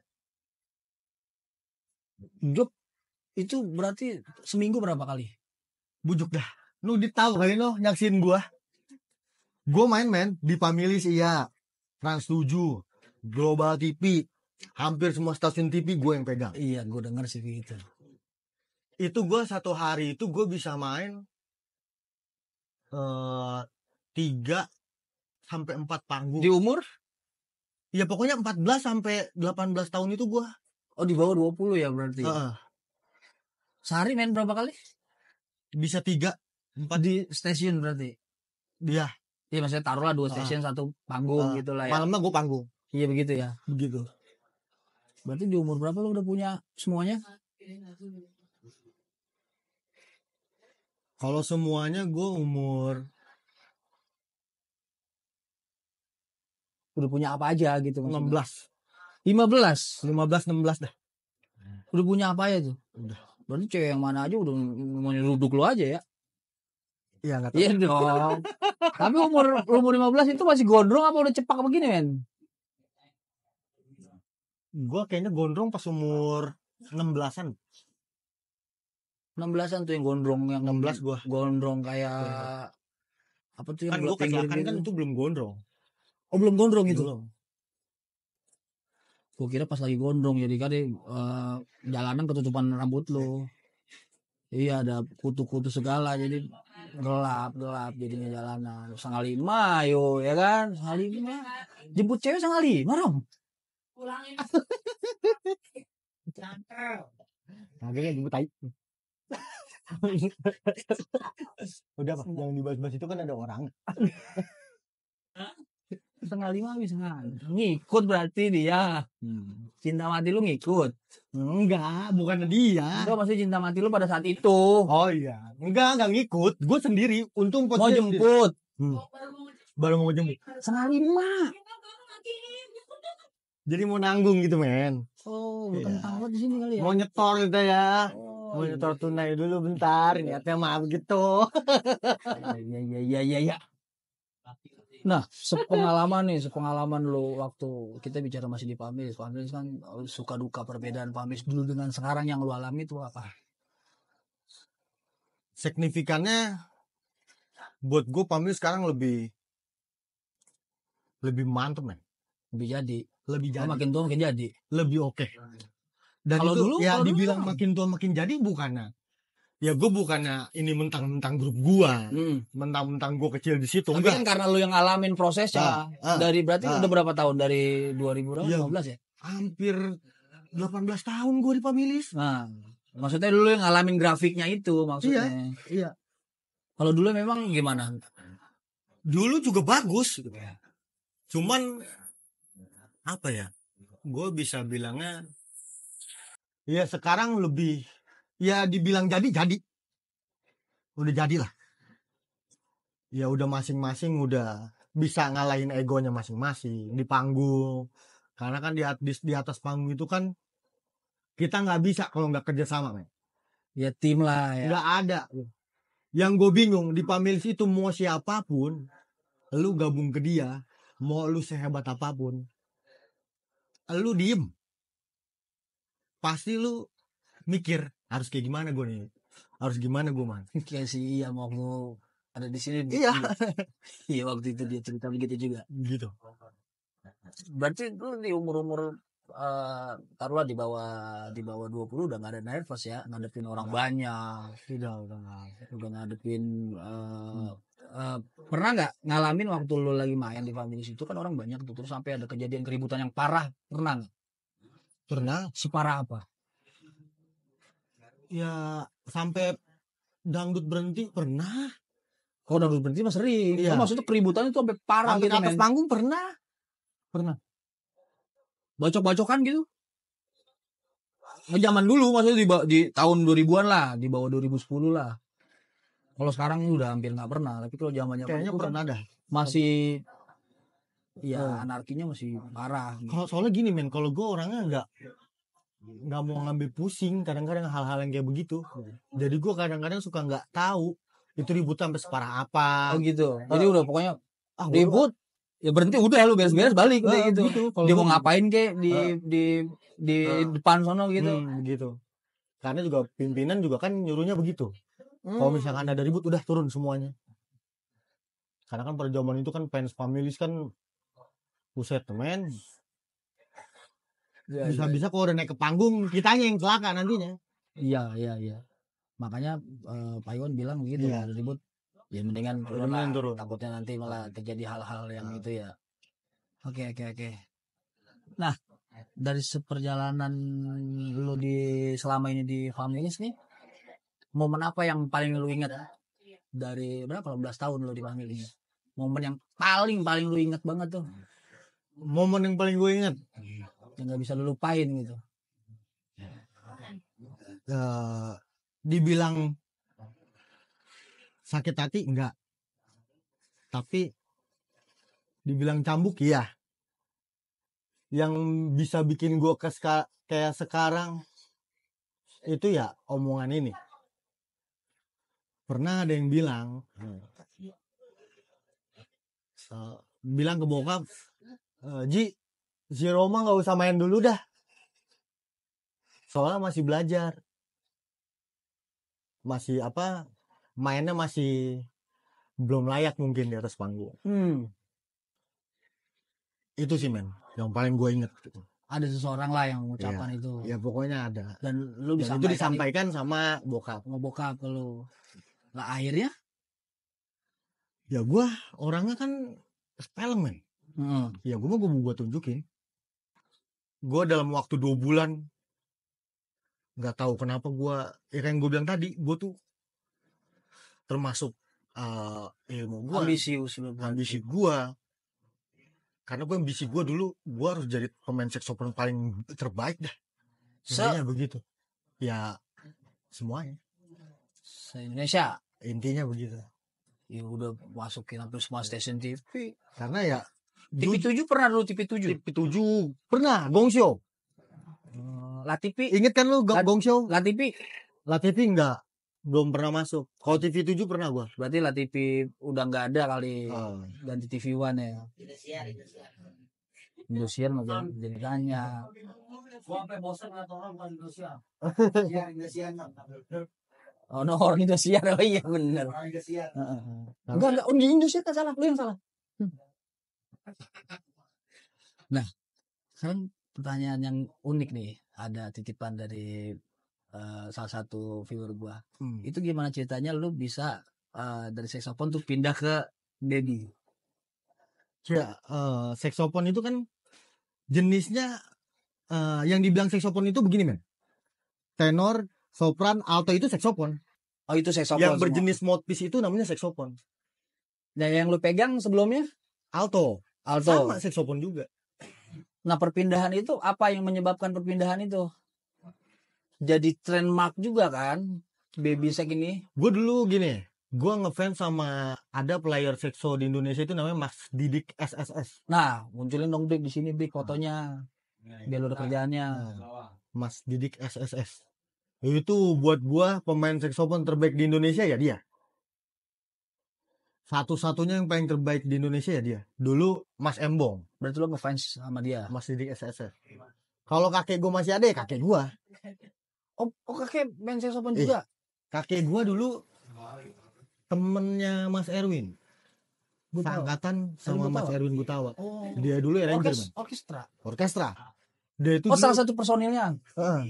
Job itu berarti seminggu berapa kali bujuk dah lu ditau kali lo nyaksin gue gue main main di sih iya Trans 7 Global TV hampir semua stasiun TV gue yang pegang iya gue denger sih gitu itu gue satu hari itu gue bisa main eh, tiga sampai empat panggung di umur ya pokoknya empat belas sampai delapan belas tahun itu gue oh di bawah dua puluh ya berarti uh, sehari main berapa kali bisa tiga empat di stasiun berarti dia iya maksudnya taruhlah dua stasiun uh, satu panggung uh, gitu lah ya malamnya gue panggung iya begitu ya begitu Berarti di umur berapa lo udah punya semuanya? Kalau semuanya gue umur udah punya apa aja gitu maksudnya. 16 15 15 16 dah hmm. udah punya apa ya tuh udah berarti cewek yang mana aja udah mau nyeruduk lo aja ya Iya enggak iya tahu. Iya dong. <laughs> Tapi umur umur 15 itu masih gondrong apa udah cepak begini, men? gue kayaknya gondrong pas umur 16-an 16-an tuh yang gondrong yang 16 gua. Gondrong kayak apa tuh yang kan gua gitu. kan, kan itu belum gondrong. Oh belum gondrong itu. Belum. Gua kira pas lagi gondrong jadi ya, kan uh, eh, jalanan ketutupan rambut lo. Iya ada kutu-kutu segala jadi gelap gelap jadinya jalanan. Sangat lima yo ya kan sangat lima. Jemput cewek sangat lima rom Ulangin. Jantel. Kagak gue tai. <laughs> Udah pak, di dibahas-bahas itu kan ada orang. Setengah lima habis kan. Ngikut berarti dia. Hmm. Cinta mati lu ngikut. Enggak, bukan dia. gua masih cinta mati lu pada saat itu. Oh iya. Enggak, enggak ngikut. Gue sendiri. Untung posisi. Mau jemput. Hmm. Baru mau jemput. Setengah lima. Jadi mau nanggung gitu men. Oh, bukan iya. tahu di sini kali ya. Mau nyetor kita gitu ya. Oh, mau iya. nyetor iya. tunai dulu bentar. Niatnya maaf gitu. <laughs> Iya iya iya iya iya. Nah, sepengalaman nih, sepengalaman lo waktu kita bicara masih di Pamis, Pamis kan oh, suka duka perbedaan Pamis dulu dengan sekarang yang lo alami itu apa? Signifikannya buat gue Pamis sekarang lebih lebih mantep men. Lebih jadi lebih oh, jadi. Oh, makin tua makin jadi. Lebih oke. Okay. Dan kalau dulu ya dibilang dulu. makin tua makin jadi bukannya ya gue bukannya ini mentang-mentang grup gua hmm. mentang-mentang gua kecil di situ tapi kan karena lu yang alamin prosesnya ah, ah, dari berarti ah. udah berapa tahun dari 2000 ya, 15 ya hampir 18 tahun gua di Pamilis nah maksudnya dulu yang ngalamin grafiknya itu maksudnya iya, iya. kalau dulu memang gimana dulu juga bagus cuman apa ya gue bisa bilangnya ya sekarang lebih ya dibilang jadi jadi udah jadilah ya udah masing-masing udah bisa ngalahin egonya masing-masing di panggung karena kan di, di, di atas panggung itu kan kita nggak bisa kalau nggak kerjasama men ya tim lah ya nggak ada yang gue bingung di Pamilis itu mau siapapun lu gabung ke dia mau lu sehebat apapun lu diem pasti lu mikir harus kayak gimana gue nih harus gimana gue man <laughs> kayak sih iya mau ada di sini iya <laughs> iya waktu itu dia cerita begitu juga gitu berarti lu di umur umur uh, eh, taruhlah di bawah di bawah dua puluh udah nggak ada nervous ya ngadepin orang nah. banyak tidak udah nggak udah ngadepin uh, hmm Eh, pernah nggak ngalamin waktu lu lagi main di family itu kan orang banyak tuh terus sampai ada kejadian keributan yang parah pernah nggak? Pernah. Separah apa? Ya sampai dangdut berhenti pernah. kok dangdut berhenti mas sering. Iya. maksudnya keributan itu sampai parah sampai gitu. atas panggung pernah. Pernah. Bacok-bacokan gitu. Zaman dulu maksudnya di, di tahun 2000-an lah, di bawah 2010 lah. Kalau sekarang udah hampir nggak pernah, tapi kalau zamannya kayaknya pernah ada. Masih ya oh. anarkinya masih parah. Gitu. Kalau soalnya gini men, kalau gue orangnya nggak nggak mau ngambil pusing kadang-kadang hal-hal yang kayak begitu. Jadi gue kadang-kadang suka nggak tahu itu ribut sampai separah apa. Oh gitu. Eh, Jadi udah pokoknya ah, ribut ya berhenti udah lu beres-beres balik udah eh, gitu. gitu. Dia mau ngapain kek di eh. di di depan sono gitu. Hmm, gitu. Karena juga pimpinan juga kan nyuruhnya begitu. Hmm. Kalau misalkan ada ribut udah turun semuanya. Karena kan pada zaman itu kan fans families kan buset men. Ya, ya, Bisa-bisa ya. kalau udah naik ke panggung kitanya yang celaka nantinya. Iya, iya, iya. Makanya uh, Pak Iwan bilang gitu ya. ada ribut ya mendingan turun lah. Turun. Takutnya nanti malah terjadi hal-hal yang nah. itu ya. Oke, oke, oke. Nah, dari seperjalanan lu di selama ini di Families nih momen apa yang paling lu ingat ah? iya. dari berapa 18 tahun lu dipanggil ini momen yang paling paling lu inget banget tuh momen yang paling gue inget iya. yang nggak bisa lu lupain gitu uh, dibilang sakit hati enggak tapi dibilang cambuk iya yang bisa bikin gue ke kayak sekarang itu ya omongan ini pernah ada yang bilang hmm. bilang ke bokap e, Ji si Roma nggak usah main dulu dah soalnya masih belajar masih apa mainnya masih belum layak mungkin di atas panggung hmm. itu sih men yang paling gue inget ada seseorang lah yang iya. mengucapkan ya, itu ya pokoknya ada dan lu bisa itu disampaikan sama bokap sama bokap lu lah akhirnya? Ya gue orangnya kan spelling man. Hmm. Ya gue mau gue, gue tunjukin. Gue dalam waktu dua bulan nggak tahu kenapa gue ya kayak yang gue bilang tadi gue tuh termasuk uh, ilmu gue ambisius ambisi gue karena gue ambisi gue dulu gue harus jadi pemain saxophone paling terbaik dah sebenarnya begitu ya semuanya Indonesia intinya begitu ya udah masukin hampir semua iya. stasiun TV karena ya TV tujuh pernah dulu TV tujuh TV 7 pernah Gong Show hmm, La TV inget kan lu Gong Show La TV La TV enggak belum pernah masuk kalau TV tujuh pernah gua berarti La TV udah nggak ada kali oh. ganti TV One ya Indonesia Indonesia Indosiar mau jadi tanya gua sampai bosan ngeliat orang bukan Indonesia <laughs> iya, Indosiar Indosiar Oh, no, orang Indonesia. <laughs> Oh iya benar. Orang Indonesia. Uh, uh. Enggak, enggak. Orang oh, Indonesia kan salah. Lu yang salah. Hmm. <laughs> Nah, sekarang pertanyaan yang unik nih. Ada titipan dari uh, salah satu viewer gua. Hmm. Itu gimana ceritanya lu bisa uh, dari seksopon tuh pindah ke Dedi? Ya, uh, eh, seksopon itu kan jenisnya uh, yang dibilang seksopon itu begini men. Tenor, sopran, alto itu saxophone. Oh itu saxophone. Yang semua. berjenis mouthpiece itu namanya saxophone. Nah yang lu pegang sebelumnya? Alto. Alto. Sama saxophone juga. Nah perpindahan itu apa yang menyebabkan perpindahan itu? Jadi mark juga kan baby sax ini? Gue dulu gini, gue ngefans sama ada player sekso di Indonesia itu namanya Mas Didik SSS. Nah munculin dong Dik di sini Dik fotonya. Nah, biar ada nah, kerjaannya. Nah, Mas Didik SSS itu buat gua pemain saxophone terbaik di Indonesia ya dia satu-satunya yang paling terbaik di Indonesia ya dia dulu Mas Embong berarti lo ngefans sama dia Mas Didik SSF kalau kakek gua masih ada ya kakek gua oh, oh kakek main saxophone eh, juga kakek gua dulu temennya Mas Erwin Gutawa. sama Mas Erwin Gutawa. Oh. Dia dulu ya Ranger, Orkes, Orkestra. Orkestra. Dia itu oh salah satu personilnya. Uh,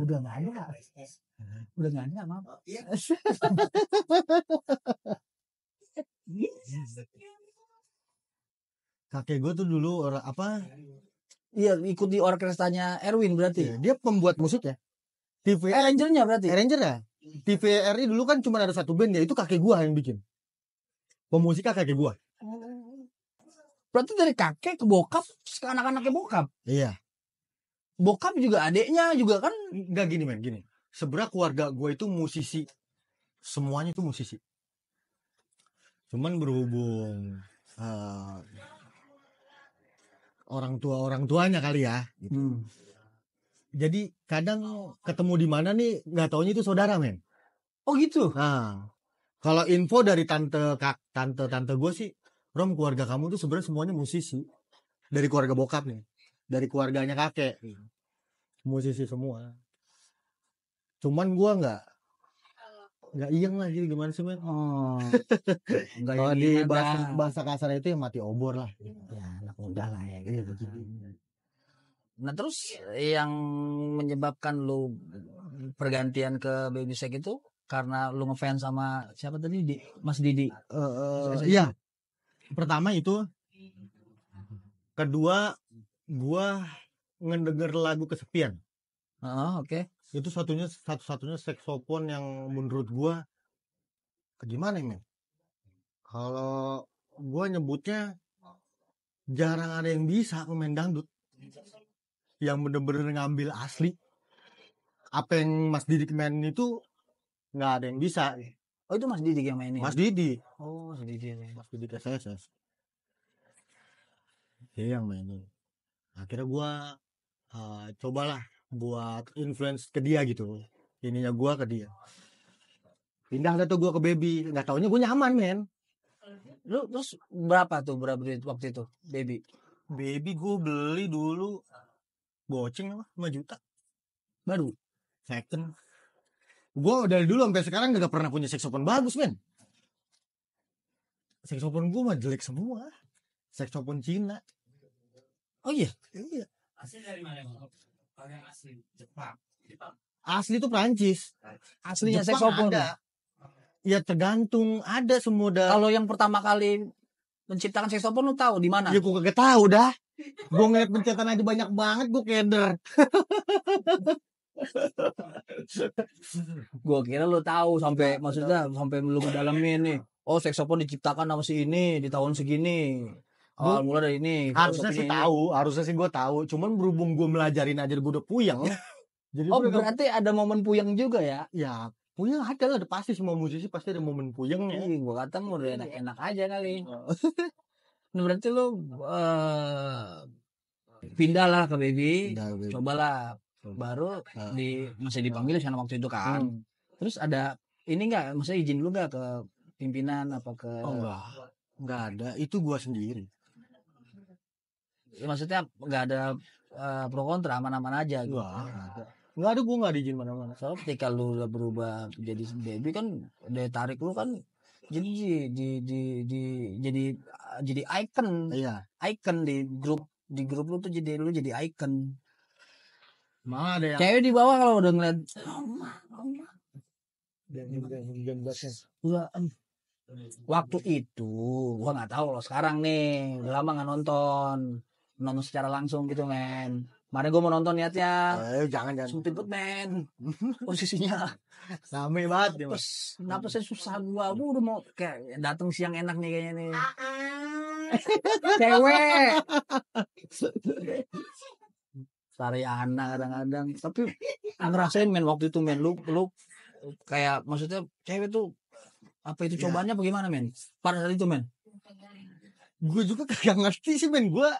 udah nggak ada. Udah nggak ada maaf. Oh, iya. <laughs> Kakek gue tuh dulu orang apa? Iya ikuti orkestranya Erwin berarti. Ya, dia pembuat musik ya. TV arrangernya eh, berarti. Arranger eh, ya. TVRI dulu kan cuma ada satu band ya itu kakek gua yang bikin. Pemusiknya kakek gua. Berarti dari kakek ke bokap ke anak-anaknya bokap. Iya. Bokap juga adiknya juga kan nggak gini men, gini. Seberat keluarga gue itu musisi. Semuanya itu musisi. Cuman berhubung uh, orang tua orang tuanya kali ya gitu. Hmm. Jadi kadang ketemu di mana nih nggak taunya itu saudara men. Oh gitu. Nah, kalau info dari tante kak tante tante gue sih Rom keluarga kamu tuh sebenarnya semuanya musisi dari keluarga bokap nih dari keluarganya kakek hmm. musisi semua cuman gua nggak nggak iya lah jadi gimana sih men oh, <laughs> kalau di bahasa, bahasa kasar itu ya mati obor lah iya. ya anak muda lah ya gitu begini gitu. iya. nah terus yang menyebabkan lu pergantian ke baby sek itu karena lu ngefans sama siapa tadi di Mas Didi uh, uh, iya pertama itu kedua gua ngedenger lagu kesepian oh, oke okay. itu satunya satu-satunya seksopon yang menurut gua gimana ya, men kalau gua nyebutnya jarang ada yang bisa pemain dangdut yang bener-bener ngambil asli apa yang Mas Didik main itu nggak ada yang bisa Oh itu Mas Didi yang mainin. Mas Didi. Oh Mas Didi yang mainin. Mas Didi SSS. Dia yang mainin. Akhirnya gua uh, cobalah buat influence ke dia gitu. Ininya gua ke dia. Pindah tuh gua ke Baby. Gak taunya punya nyaman men. Lu terus berapa tuh berapa duit waktu itu Baby? Baby gue beli dulu goceng apa 5 juta. Baru. Second gue dari dulu sampai sekarang gak pernah punya saxophone bagus men saxophone gue mah jelek semua saxophone Cina oh iya iya asli dari mana paling asli Jepang Jepang asli itu Prancis aslinya saxophone ada ya tergantung ada semua dah kalau yang pertama kali menciptakan saxophone lu tahu di mana ya gue kagak tahu dah gue ngeliat pencetan aja banyak banget gue keder <laughs> gue kira lu tahu sampai maksudnya sampai lu mendalami ini. oh seksopon diciptakan sama si ini di tahun segini awal mula dari ini harusnya sih tahu harusnya sih gue tahu cuman berhubung gue melajarin aja gue udah puyeng jadi oh berarti ada momen puyeng juga ya ya puyeng ada lah pasti semua musisi pasti ada momen puyeng ya gue kata udah iya. enak-enak aja kali iya. <laughs> nah, berarti lo uh, eh, lah ke baby, Pindah, baby. cobalah baru uh, di masih dipanggil sana waktu itu kan hmm. terus ada ini enggak maksudnya izin lu enggak ke pimpinan apa ke oh enggak enggak ada itu gua sendiri ya, maksudnya enggak ada uh, pro kontra aman-aman aja gitu. Wah, ada. Enggak ada gua enggak diizin mana-mana. Soalnya ketika lu udah berubah jadi baby kan daya tarik lu kan jadi di, di, di, di jadi jadi icon. Iya. Icon di grup di grup lu tuh jadi lu jadi icon Malah ada yang cewek di bawah kalau udah ngeliat Enggak. Waktu itu gua nggak tahu loh sekarang nih, udah lama nggak nonton. Nonton secara langsung gitu, men. Mana gue mau nonton niatnya. Eh, jangan jangan. Sumpit put men. <laughs> Posisinya rame banget ya Terus saya susah gua. Gua udah mau kayak datang siang enak nih kayaknya nih. Ah, ah. <laughs> Cewek. <laughs> Sariana kadang-kadang tapi ngerasain men waktu itu men lu lu kayak maksudnya cewek tuh apa itu iya. cobaannya bagaimana men pada saat itu men gue juga kagak ngerti sih men gue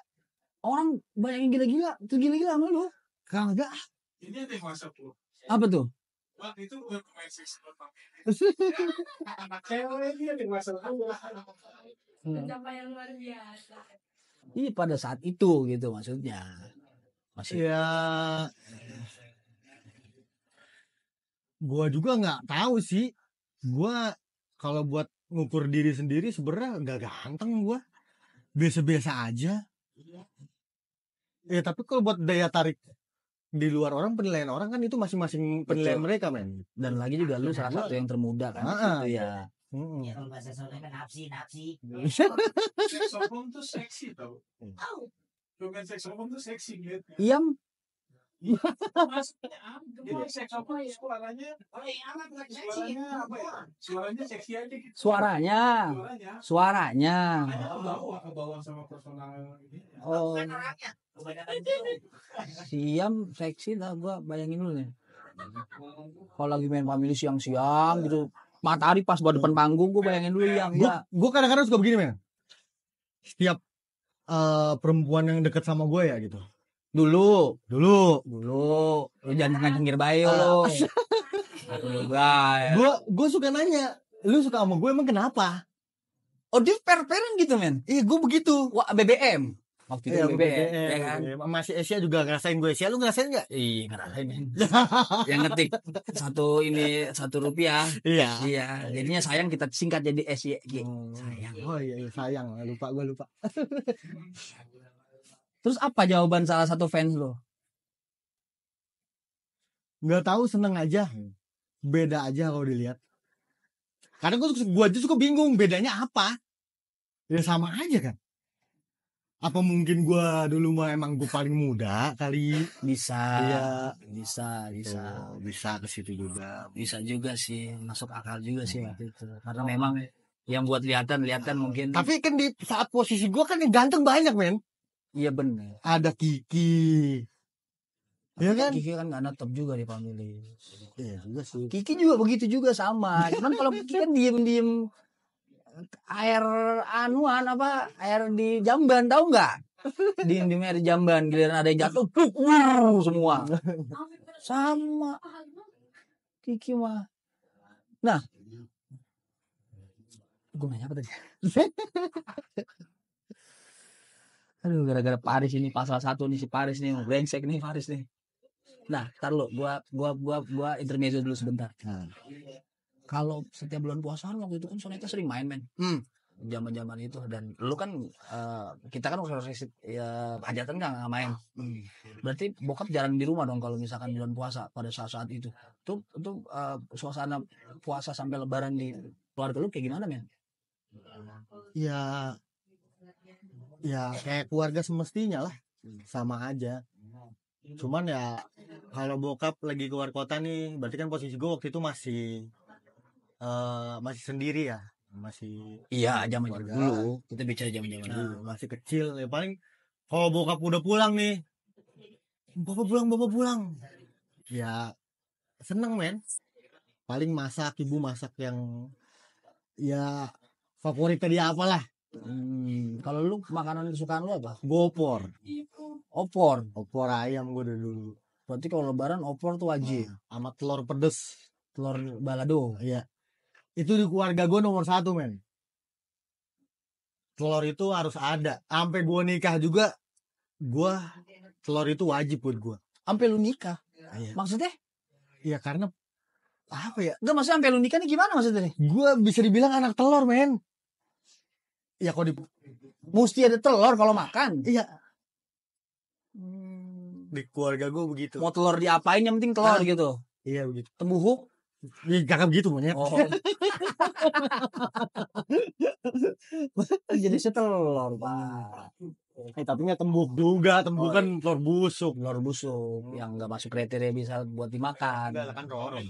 orang banyak yang gila-gila tuh gila-gila sama lu kagak ini ada yang masuk lu apa tuh waktu itu gue main seks <laughs> Anak cewek dia yang masuk hmm. Pencapaian luar biasa. Iya pada saat itu gitu maksudnya. Masih. Ya gua juga nggak tahu sih. Gua kalau buat ngukur diri sendiri sebenarnya nggak ganteng gua. Biasa-biasa aja. Iya. Ya tapi kalau buat daya tarik di luar orang penilaian orang kan itu masing-masing penilaian Betul. mereka men dan lagi juga lu nah, salah satu yang termuda kan ah, gitu ya Hmm. Ya kalau bahasa Sunda kan napsi napsi. Sopong <laughs> iya. tuh seksi tau. Oh tuh seksi gitu. Iya. Maksudnya apa? suaranya, suaranya Suaranya seksi aja Suaranya. Suaranya. Siam seksi lah gua bayangin dulu nih. Kalau lagi main family siang-siang gitu, matahari pas buat depan panggung gue bayangin dulu yang gua, ya. Gue kadang-kadang suka begini men. Setiap uh, perempuan yang deket sama gue ya gitu dulu dulu dulu lu jangan ngajengir bayu lo gue gue suka nanya lu suka sama gue emang kenapa oh dia per peran gitu men iya gue begitu Wah, BBM waktu itu iya, ya, BBM, iya, kan? iya. ya kan masih Asia juga ngerasain gue Asia ya. lu ngerasain nggak iya ngerasain <laughs> yang ngetik satu ini satu rupiah iya iya jadinya sayang kita singkat jadi SY hmm. Oh. sayang oh iya, iya sayang lupa gue lupa <laughs> terus apa jawaban salah satu fans lo nggak tahu seneng aja hmm. beda aja kalau dilihat karena gue gue aja suka bingung bedanya apa ya sama aja kan apa mungkin gue dulu mah emang gue paling muda kali bisa iya bisa bisa oh, bisa ke situ juga bisa juga sih masuk akal juga sih iya. karena memang yang buat lihatan lihatan mungkin tapi kan di saat posisi gue kan yang ganteng banyak men iya bener ada Kiki Iya kan? Kiki kan gak netep juga di family. Iya juga sih. Kiki juga begitu juga sama. Cuman kalau Kiki kan diem-diem air anuan apa air di jamban tau nggak di di <laughs> air jamban giliran ada yang jatuh semua sama Kiki mah nah gue nanya apa tadi <laughs> aduh gara-gara Paris ini pasal satu nih si Paris nih brengsek nih Paris nih nah tar gua gua gua gua intermezzo dulu sebentar nah kalau setiap bulan puasa kan waktu itu kan Soneta sering main men hmm zaman-zaman itu dan lu kan uh, kita kan waktu ya hajatan kan nggak main hmm. berarti bokap jarang di rumah dong kalau misalkan bulan puasa pada saat-saat itu tuh tuh uh, suasana puasa sampai lebaran di keluarga lu kayak gimana men ya ya kayak keluarga semestinya lah sama aja cuman ya kalau bokap lagi keluar kota nih berarti kan posisi gue waktu itu masih Eh, masih sendiri ya masih iya zaman zaman dulu kita bicara zaman zaman nah, dulu masih kecil ya paling kalau bokap udah pulang nih bapak pulang bapak pulang ya seneng men paling masak ibu masak yang ya favorit tadi apalah Hmm, kalau lu makanan kesukaan lu apa? Gopor. Opor. Opor ayam gue udah dulu. Berarti kalau lebaran opor tuh wajib. Nah, amat telur pedes. Telur balado. Iya itu di keluarga gue nomor satu men telur itu harus ada sampai gue nikah juga gue telur itu wajib buat gue sampai lu nikah ya. iya. maksudnya Iya karena apa ya gak maksudnya sampai lu nikah nih gimana maksudnya gue bisa dibilang anak telur men ya kok di mesti ada telur kalau makan iya hmm. di keluarga gue begitu mau telur diapain yang penting telur nah, gitu iya begitu tembuhuk Ya, jangan begitu monyet. Oh. oh. <laughs> Jenisnya telur, Pak. Eh, tapi nggak tembuk juga, tembuk oh, kan oh, telur busuk. Telur busuk hmm. yang nggak masuk kriteria bisa buat dimakan. Enggak, kan lorong.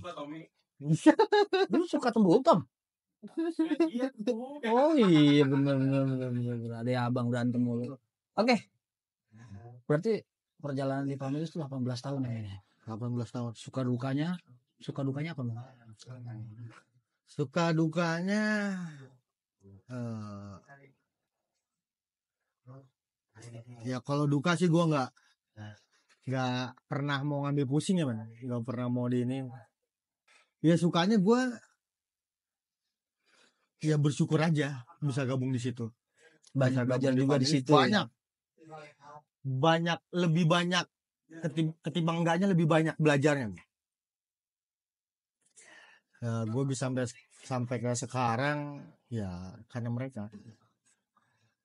<laughs> Lu suka tembuk, Tom? Iya, oh iya. iya bener bener bener bener ada abang berantem mulu. Oke. Okay. Berarti perjalanan di Pamir itu 18 tahun ya. 18 tahun. Suka dukanya suka dukanya apa enggak? Suka dukanya uh, ya kalau duka sih gua nggak nggak pernah mau ngambil pusing ya man nggak pernah mau di ini ya sukanya gua ya bersyukur aja bisa gabung di situ banyak belajar juga di situ ya? banyak ya? banyak lebih banyak ketimbang enggaknya lebih banyak belajarnya ya, eh, gue bisa sampai sampai ke sekarang ya karena mereka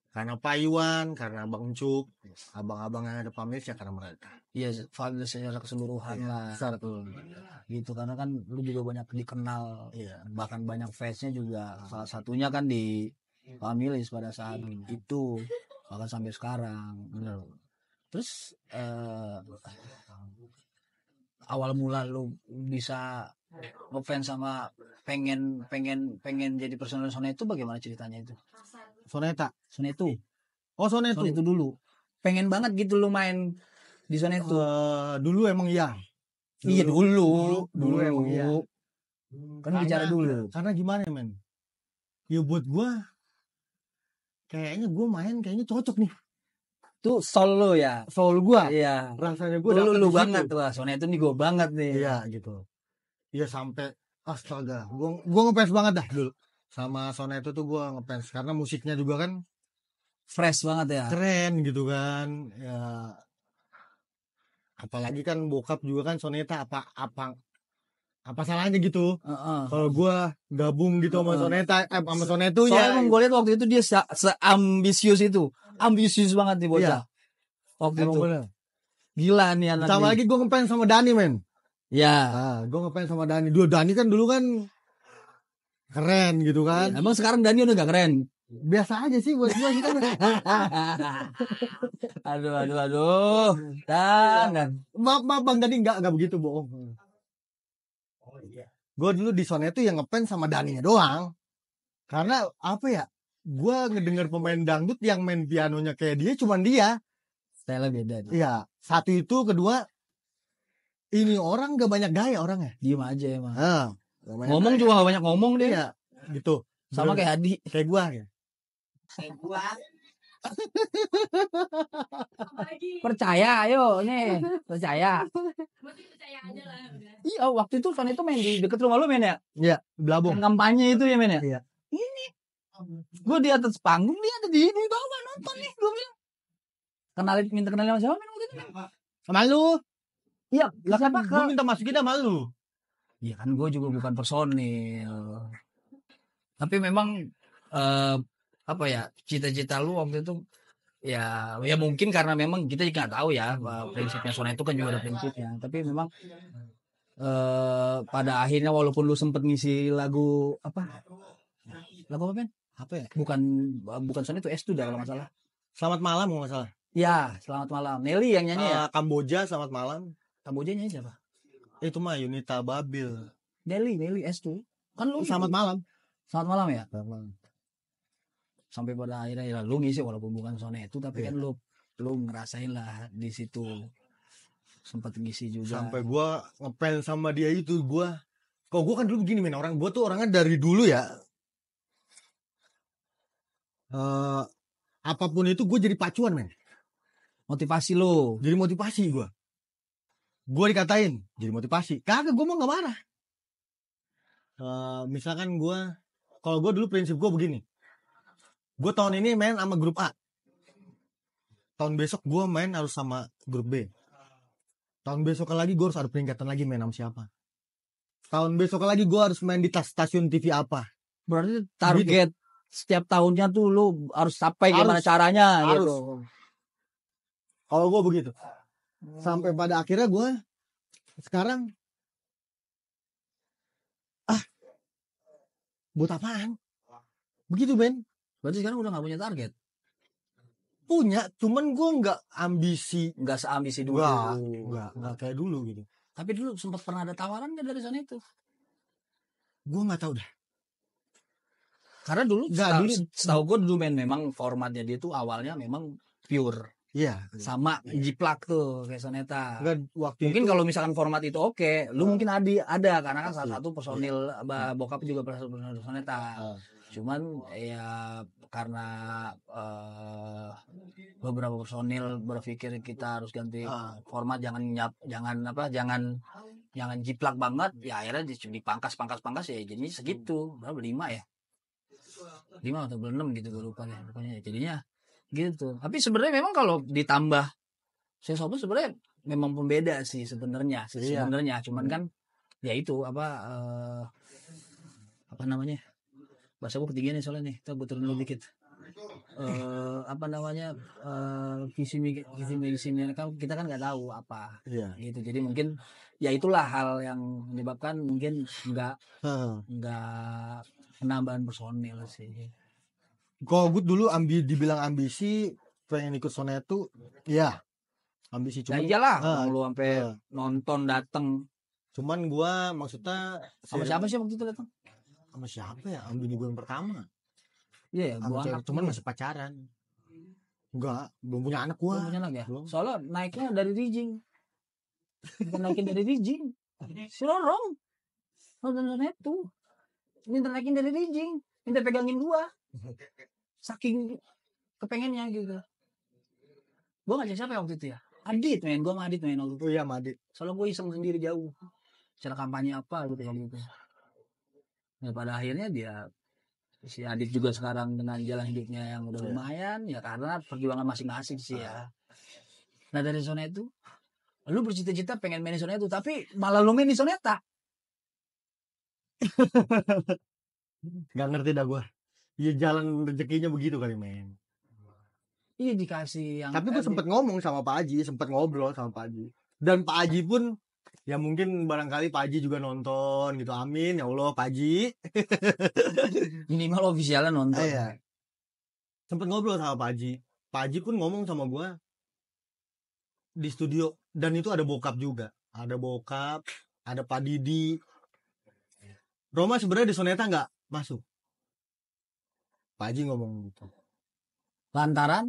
karena Pak Iwan, karena Abang Cuk, abang-abang yang ada ya karena mereka. Iya, Fadil secara keseluruhan ya, lah. Satu. Gitu karena kan lu juga banyak dikenal, ya. bahkan banyak fansnya juga. Salah satunya kan di Family pada saat ya. itu, bahkan sampai sekarang. benar. Terus uh, awal mula lu bisa ngefans sama pengen pengen pengen jadi personel Soneta itu bagaimana ceritanya itu? Soneta, itu, Oh Sonetu. itu dulu. Pengen banget gitu lu main di Sonetu. Uh, eh, dulu emang iya. Dulu. Iya dulu. Dulu, dulu, dulu emang iya. Kan karena, bicara dulu. Karena gimana men? Ya buat gua kayaknya gua main kayaknya cocok nih tuh soul lo ya soul gua iya rasanya gua lu, lu banget tuh soalnya itu nih gua banget nih iya gitu iya sampai astaga gua gua ngefans banget dah dulu sama Sona itu tuh gua ngefans karena musiknya juga kan fresh banget ya keren gitu kan ya apalagi kan bokap juga kan soneta apa apa apa salahnya gitu uh, uh. kalau gue gabung gitu uh, sama Soneta eh, sama ya soalnya emang gue liat waktu itu dia se seambisius itu ambisius banget nih bocah yeah. waktu emang itu bener. gila nih anak sama lagi gue ngefans sama Dani men ya yeah. nah, gue ngefans sama Dani dua Dani kan dulu kan keren gitu kan yeah, emang sekarang Dani udah gak keren biasa aja sih buat gue kita <laughs> aduh aduh aduh dan dan maaf maaf bang Dani nggak nggak begitu bohong gue dulu di Sony itu yang ngepen sama Daninya doang karena apa ya gue ngedenger pemain dangdut yang main pianonya kayak dia cuman dia style beda iya satu itu kedua ini orang gak banyak gaya ya? diem aja emang uh, ngomong gaya. juga gak banyak ngomong deh ya, gitu sama Belum, kayak Hadi kayak gue gitu. kayak gue percaya ayo nih percaya iya waktu itu Sony itu main di deket rumah lu main ya iya belabung kampanye itu ya main ya iya ini gue di atas panggung dia ada di, di bawah nonton nih gue bilang kenalin minta kenalin sama siapa main waktu itu sama lu iya lah kenapa gue minta kita sama lu iya kan gue juga bukan personil tapi memang uh, apa ya cita-cita lu waktu itu ya ya mungkin karena memang kita juga nggak tahu ya prinsipnya zona itu kan juga ada prinsipnya tapi memang uh, pada akhirnya walaupun lu sempet ngisi lagu apa lagu apa men apa ya bukan bukan zona itu s tuh dah masalah selamat malam kalau masalah ya selamat malam Nelly yang nyanyi ya eh, Kamboja selamat malam Kamboja nyanyi siapa itu mah Yunita Babil Nelly Nelly s tuh kan lu selamat malam selamat malam ya selamat malam sampai pada akhirnya ya lu ngisi walaupun bukan zona itu tapi yeah. kan iya. lu lu ngerasain lah di situ sempat ngisi juga sampai gua ngepel sama dia itu gua kok gua kan dulu begini men orang gua tuh orangnya dari dulu ya uh, apapun itu gue jadi pacuan men motivasi lo jadi motivasi gua gua dikatain jadi motivasi kagak gua mau nggak marah uh, misalkan gua kalau gua dulu prinsip gua begini gue tahun ini main sama grup A tahun besok gue main harus sama grup B tahun besok lagi gue harus ada peringkatan lagi main sama siapa tahun besok lagi gue harus main di stasiun TV apa berarti gitu. target gitu. setiap tahunnya tuh lo harus sampai harus, gimana caranya gitu. harus. gitu kalau gue begitu hmm. sampai pada akhirnya gue sekarang ah buat apaan begitu Ben Berarti sekarang udah gak punya target. Punya, cuman gue gak ambisi, gak seambisi dulu. Ya? gak, gak kayak dulu gitu. Tapi dulu sempat pernah ada tawaran nggak dari sana itu? Gue gak tau dah. Karena dulu, nggak dulu, setahu gue dulu main memang formatnya dia tuh awalnya memang pure. Iya. Sama iya. jiplak tuh kayak soneta. Enggak, waktu mungkin kalau misalkan format itu oke, okay, lu uh, mungkin ada ada karena kan salah iya. satu personil iya. Eh, bokap juga personil soneta. Uh cuman ya karena uh, beberapa personil berpikir kita harus ganti uh. format jangan nyap, jangan apa jangan jangan jiplak banget ya akhirnya dipangkas pangkas pangkas ya jadinya segitu berapa lima ya lima atau enam gitu gue lupa ya pokoknya jadinya gitu tapi sebenarnya memang kalau ditambah saya sobo sebenarnya memang pembeda sih sebenarnya iya. sebenarnya iya. cuman hmm. kan ya itu apa uh, apa namanya bahasa gue ketiga nih soalnya nih kita gue turun dulu oh. dikit uh, apa namanya uh, visi visi misi kan kita kan nggak tahu apa yeah. gitu jadi mungkin ya itulah hal yang menyebabkan mungkin nggak nggak penambahan personil sih kalau gue dulu ambi dibilang ambisi pengen ikut sonetu ya ambisi cuma nah, iyalah uh, lu sampai uh, nonton dateng cuman gua maksudnya sama siapa sih waktu itu datang sama siapa ya ambil gue yang pertama iya ya, gua anak cuman masih pacaran hmm. enggak belum punya anak gua punya anak ya belum. soalnya naiknya dari Rijing bukan naikin dari Rijing <laughs> si Lorong oh dan itu minta naikin dari Rijing minta pegangin gua saking kepengennya gitu gua ngajak siapa ya waktu itu ya Adit men, gua sama Adit men waktu itu. Oh iya sama Adit. Soalnya gua iseng sendiri jauh. Cara kampanye apa gitu ya gitu nah pada akhirnya dia si Adit juga sekarang dengan jalan hidupnya yang udah yeah. lumayan ya karena perjuangan masing-masing sih ya ah. nah dari zona itu lu bercita-cita pengen main zona itu tapi malah lu main di zona tak? <laughs> Gak ngerti dah gua. Iya jalan rezekinya begitu kali main. iya dikasih yang tapi gue sempet ngomong sama Pak Haji sempet ngobrol sama Pak Haji dan Pak Haji pun ya mungkin barangkali Pak Haji juga nonton gitu amin ya Allah Pak Haji minimal ofisialnya nonton Iya. sempet ngobrol sama Pak Haji Pak Haji pun ngomong sama gue di studio dan itu ada bokap juga ada bokap ada Pak Didi Roma sebenarnya di Soneta nggak masuk Pak Haji ngomong gitu lantaran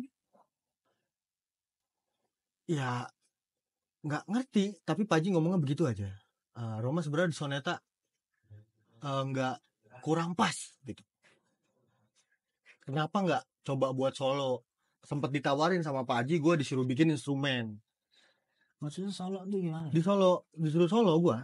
ya nggak ngerti tapi Paji ngomongnya begitu aja uh, Roma sebenarnya di soneta uh, eh, nggak kurang pas gitu kenapa nggak coba buat solo sempat ditawarin sama Pak Haji gue disuruh bikin instrumen maksudnya solo tuh gimana di solo disuruh solo gue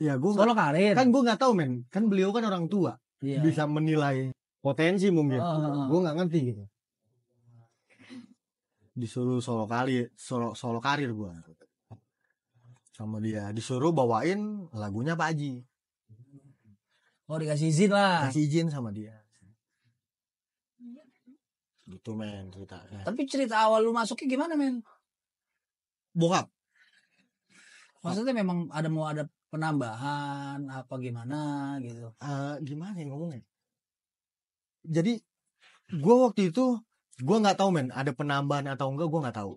ya gue solo karir kan gue nggak tahu men kan beliau kan orang tua iya, bisa menilai potensi mungkin oh, oh, oh. gue nggak ngerti gitu disuruh solo kali solo solo karir gua sama dia disuruh bawain lagunya Pak Haji oh dikasih izin lah kasih izin sama dia gitu men cerita tapi cerita awal lu masuknya gimana men bokap maksudnya memang ada mau ada penambahan apa gimana gitu uh, gimana ya ngomongnya jadi gue waktu itu gue nggak tahu men ada penambahan atau enggak gue nggak tahu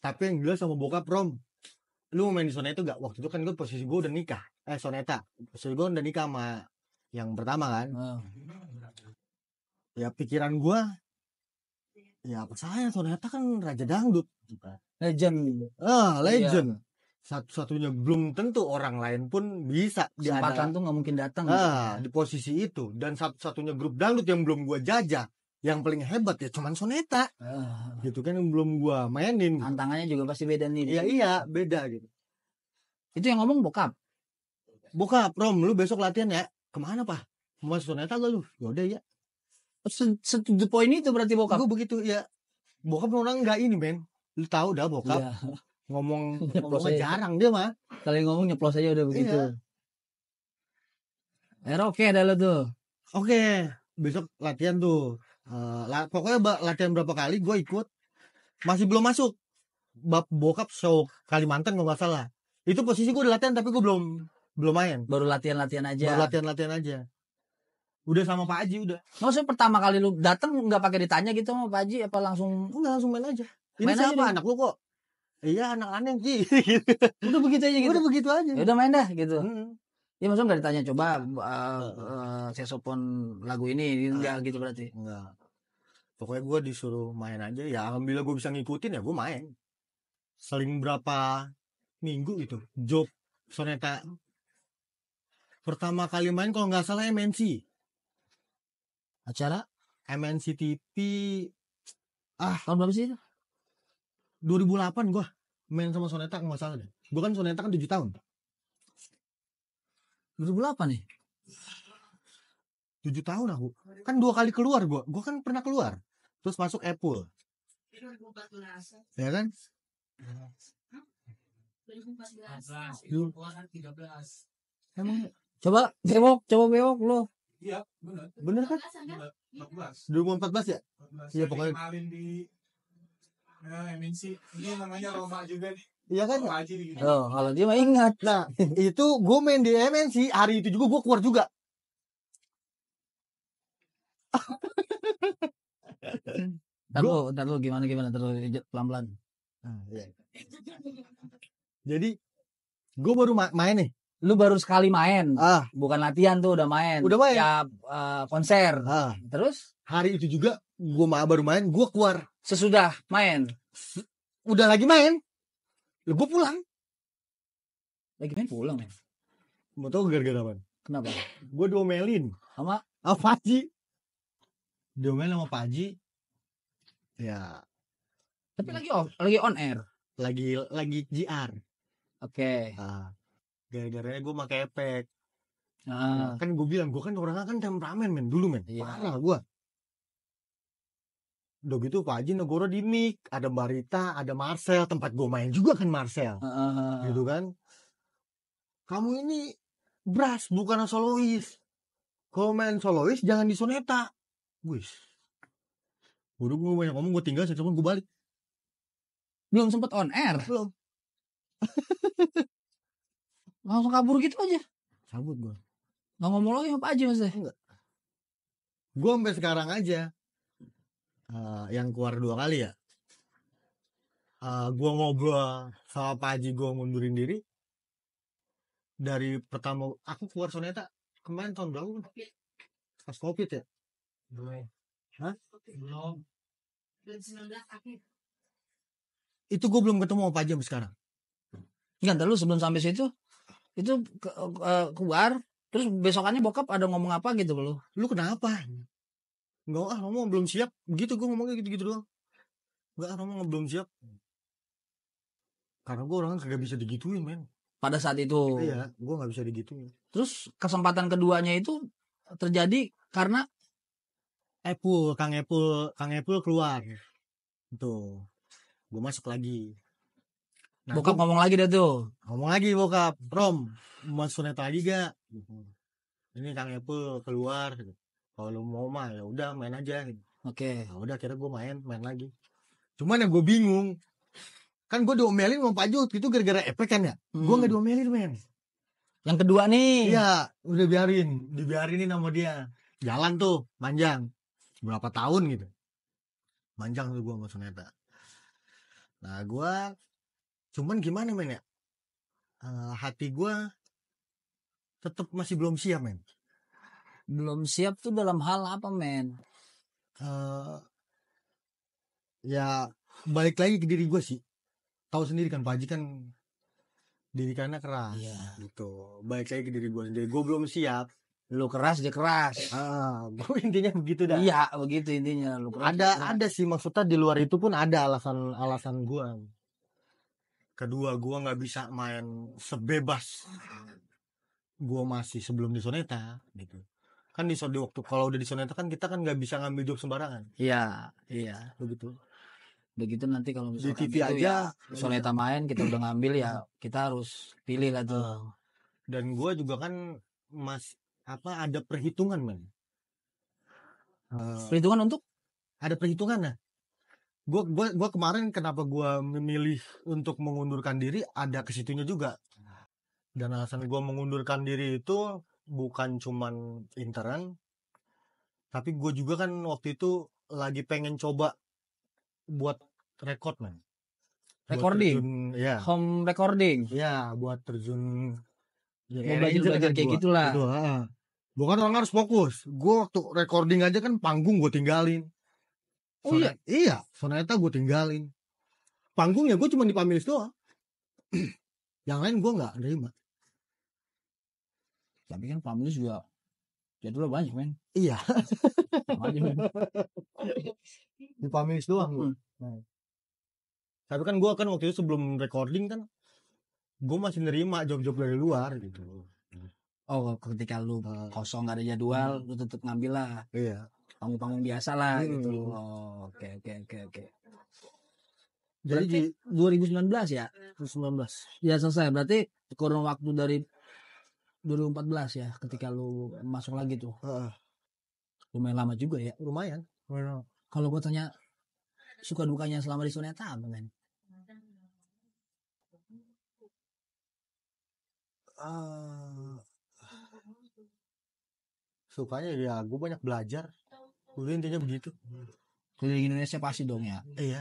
tapi yang jelas sama bokap Rom lu main di Soneta gak waktu itu kan gue posisi gue udah nikah eh Soneta posisi gue udah nikah sama yang pertama kan oh. ya pikiran gue ya apa saya Soneta kan raja dangdut gitu. legend ah iya. legend iya. satu-satunya belum tentu orang lain pun bisa kesempatan tuh nggak mungkin datang gitu. ah, gitu. di posisi itu dan satu-satunya grup dangdut yang belum gue jajah yang paling hebat ya cuman soneta uh. gitu kan yang belum gua mainin tantangannya juga pasti beda nih iya iya beda gitu itu yang ngomong bokap bokap Rom lu besok latihan ya kemana pak mau soneta gak lu yaudah ya iya. oh, set the point itu berarti bokap gua begitu ya bokap orang nggak ini men lu tahu dah bokap iya. <laughs> yeah. ngomong aja. jarang dia mah kalau ngomong nyeplos aja udah begitu iya. Eh, oke okay, ada lo tuh oke okay. besok latihan tuh uh, pokoknya latihan berapa kali gue ikut masih belum masuk bab bokap show Kalimantan kalau nggak salah itu posisi gue udah latihan tapi gue belum belum main baru latihan latihan aja baru latihan latihan aja udah sama Pak Aji udah oh, maksudnya pertama kali lu datang nggak pakai ditanya gitu sama Pak Aji apa langsung nggak langsung main aja ini main siapa aja anak lu kok iya anak aneh sih udah begitu aja gitu udah begitu aja udah gitu? ya main dah gitu hmm. Ya maksudnya nggak ditanya coba uh, uh, sesopon lagu ini enggak gitu berarti. Enggak. Pokoknya gue disuruh main aja ya alhamdulillah gue bisa ngikutin ya gue main. Seling berapa minggu gitu. Job soneta pertama kali main kalau nggak salah MNC. Acara MNC TV ah tahun berapa sih? 2008 gue main sama Soneta nggak salah deh. Gue kan Soneta kan 7 tahun dua delapan nih. Tujuh tahun aku. Kan dua kali keluar gua. Gua kan pernah keluar. Terus masuk Apple. Ya kan? 2014. 2013. Emang coba bewok, coba bewok lo. Iya, benar. Benar kan? 14. 2014 ya? Iya, pokoknya. Eh, Ini namanya Roma juga nih. Iya kan? Oh, kalau dia mah ingat. Nah, itu gue main di MNC hari itu juga gue keluar juga. Tahu, lu, gimana gimana terus pelan-pelan. Ah, iya. Jadi gue baru ma main nih. Lu baru sekali main. Ah. Bukan latihan tuh udah main. Udah main. Ya uh, konser. Ah. Terus hari itu juga gue baru main, gue keluar. Sesudah main. Udah lagi main Lu gue pulang. Lagi main pulang men. Mau tau gara-gara apa? Kenapa? gue domelin. Sama? Apa sih? Domelin sama Paji. Ya. Tapi lagi off, lagi on air. Lagi lagi GR. Oke. Okay. Nah, gara-gara gue pakai efek. Ah. Nah, kan gue bilang gue kan orangnya kan temperamen men dulu men. Iya. Parah gue udah gitu Pak Haji Negoro di mic ada Barita ada Marcel tempat gue main juga kan Marcel uh, uh, gitu kan kamu ini beras bukan solois kalau main solois jangan di soneta guys udah gue banyak ngomong gue tinggal setelah gue balik belum sempet on air belum <laughs> langsung kabur gitu aja cabut gue nggak ngomong lagi apa aja mas enggak gue sampai sekarang aja Eh, yang keluar dua kali ya uh, eh, gue ngobrol sama Pak Haji gue mundurin diri dari pertama aku keluar soneta kemarin tahun berapa pas covid ya belum akhir itu gue belum ketemu apa aja sekarang nggak terus sebelum sampai situ itu ke, ke, eh, keluar terus besokannya bokap ada ngomong apa gitu lo lu kenapa nggak ah Romo belum siap gitu gue ngomongnya gitu gitu doang nggak ah Romo belum siap karena gue orangnya kagak bisa digituin men pada saat itu iya gue gak bisa digituin terus kesempatan keduanya itu terjadi karena Epul Kang Epul Kang Epul keluar tuh gue masuk lagi nah, bokap gua, ngomong lagi deh tuh ngomong lagi bokap Rom masuk net lagi gak gitu. ini Kang Epul keluar kalau mau mah ya udah main aja oke okay. Ya udah kira gue main main lagi cuman yang gue bingung kan gue diomelin sama Pak Jut itu gara-gara efek kan ya hmm. gue nggak diomelin men yang kedua nih iya udah biarin dibiarinin sama dia jalan tuh panjang, berapa tahun gitu Panjang tuh gue sama Suneta nah gue cuman gimana men ya uh, hati gue tetap masih belum siap men belum siap tuh dalam hal apa men uh, ya balik lagi ke diri gue sih tahu sendiri kan Pak Haji kan diri karena keras yeah. gitu balik lagi ke diri gue sendiri gue belum siap lu keras dia keras ah eh. gue intinya begitu dah iya begitu intinya lu keras ada keras. ada sih maksudnya di luar itu pun ada alasan alasan gue kedua gue nggak bisa main sebebas gue masih sebelum di soneta gitu kan di di waktu kalau udah di zona kan kita kan nggak bisa ngambil job sembarangan iya iya begitu begitu nanti kalau misalnya di TV gitu aja ya, soneta gitu. main kita udah ngambil ya kita harus pilih lah tuh dan gue juga kan mas apa ada perhitungan men perhitungan untuk ada perhitungan nah gue gua kemarin kenapa gue memilih untuk mengundurkan diri ada kesitunya juga dan alasan gue mengundurkan diri itu bukan cuman intern tapi gue juga kan waktu itu lagi pengen coba buat record man recording terjun, ya home recording ya buat terjun ya, mau belajar belajar kayak gua, gitulah gitu, gue kan orang harus fokus gue waktu recording aja kan panggung gue tinggalin oh iya? Sonet, iya iya soneta gue tinggalin panggungnya gue cuma di pamilis doang <clears throat> yang lain gue nggak nerima tapi kan family juga jadwal banyak men iya banyak men <laughs> di family doang hmm. tapi kan gue kan waktu itu sebelum recording kan gue masih nerima job-job dari luar gitu oh ketika lu ah. kosong gak ada jadwal hmm. lu tetep ngambil lah iya panggung-panggung biasa lah hmm. gitu oh oke okay, oke okay, oke okay, oke jadi di 2019 ya 2019 ya selesai berarti kurun waktu dari 2014 ya ketika lu masuk lagi tuh lumayan lama juga ya lumayan kalau gue tanya suka dukanya selama di sana apa men uh, sukanya ya gue banyak belajar gue intinya begitu kalau di Indonesia pasti dong ya iya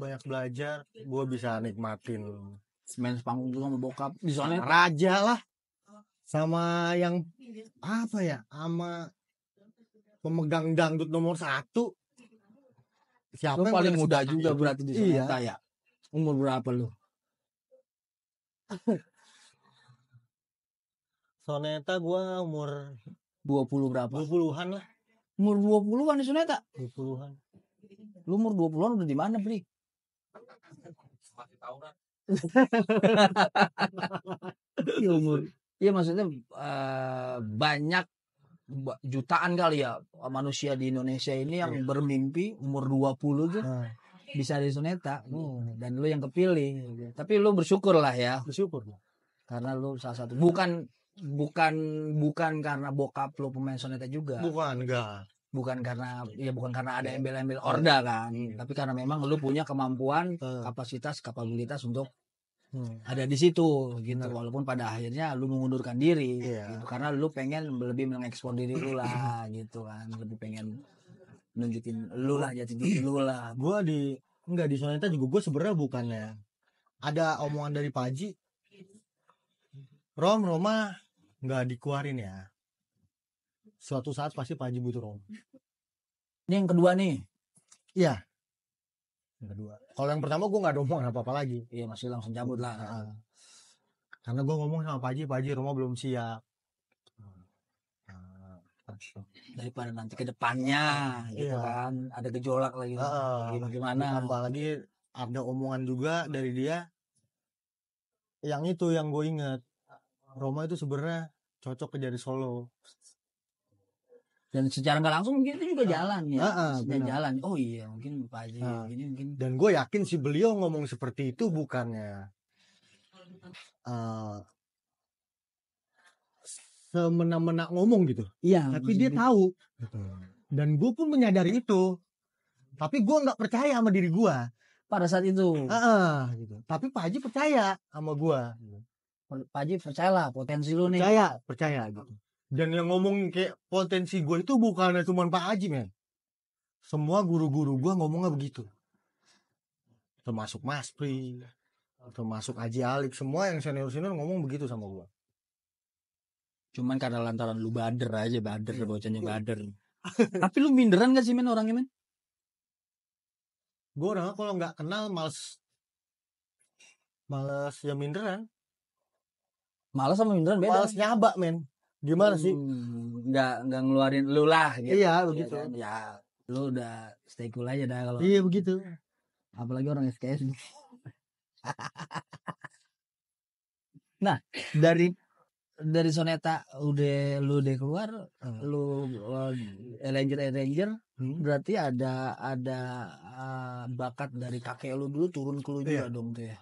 banyak belajar gue bisa nikmatin main sepanggung juga sama bokap di sana raja lah sama yang apa ya sama pemegang dangdut nomor satu siapa lu yang paling muda juga itu? berarti di iya. ya umur berapa lu <laughs> Soneta gua umur 20 berapa? 20-an lah. Umur 20-an di Soneta? 20-an. Lu umur 20-an udah di mana, Bri? Masih tawuran. <laughs> Iya, umur Iya maksudnya uh, banyak jutaan kali ya e, manusia di Indonesia ini yang yeah. bermimpi umur 20 tuh nah. bisa di soneta, gitu. hmm. Oh, iya. dan lu yang kepilih gitu. tapi lu bersyukur lah ya bersyukur karena lu salah satu bukan bukan bukan karena bokap lu pemain soneta juga bukan enggak bukan karena ya bukan karena ada iya. embel-embel iya. orda kan tapi karena memang lu punya kemampuan kapasitas kapabilitas untuk hmm. ada di situ gitu Bener. walaupun pada akhirnya lu mengundurkan diri yeah. gitu karena lu pengen lebih mengekspor diri lu lah <clears throat> gitu kan lebih pengen nunjukin lu lah jadi diri <clears throat> lu lah gua di enggak di Sonita juga gue sebenarnya ya ada omongan dari Paji Rom Roma nggak dikeluarin ya suatu saat pasti Paji butuh Rom ini yang kedua nih iya yang kedua kalau yang pertama gue nggak ada omongan apa-apa lagi. Iya masih langsung cabut lah. Nah, karena gue ngomong sama Pak Haji, Pak Haji rumah belum siap. Nah, daripada nanti ke depannya gitu iya. kan ada gejolak lagi. Uh, gimana? Tambah lagi ada omongan juga dari dia. Yang itu yang gue inget. Roma itu sebenarnya cocok ke jadi Solo dan secara nggak langsung mungkin itu juga ah, jalan ya uh, uh, sudah jalan oh iya mungkin pak Haji uh, ah. gini mungkin dan gue yakin si beliau ngomong seperti itu bukannya uh, semena-mena ngomong gitu iya tapi dia tahu gitu. dan gue pun menyadari itu tapi gue nggak percaya sama diri gue pada saat itu uh, uh, gitu tapi pak Haji percaya sama gue Pak Haji percayalah potensi lu nih percaya percaya gitu dan yang ngomong kayak potensi gue itu bukan cuma Pak Haji men semua guru-guru gue ngomongnya begitu termasuk Mas Pri termasuk Haji Alik semua yang senior senior ngomong begitu sama gue cuman karena lantaran lu bader aja bader iya, bocahnya bader <laughs> tapi lu minderan gak sih men orangnya men gue orangnya kalau nggak kenal males males ya minderan males sama minderan beda males nyaba men gimana sih hmm, nggak nggak ngeluarin lu lah gitu iya, iya begitu ya, kan? ya lu udah stay cool aja dah kalau iya begitu apalagi orang SKS <laughs> nah dari dari soneta udah lu udah keluar hmm. lu eh, ranger ranger hmm. berarti ada ada uh, bakat dari kakek lu dulu turun ke lu iya. dong tuh ya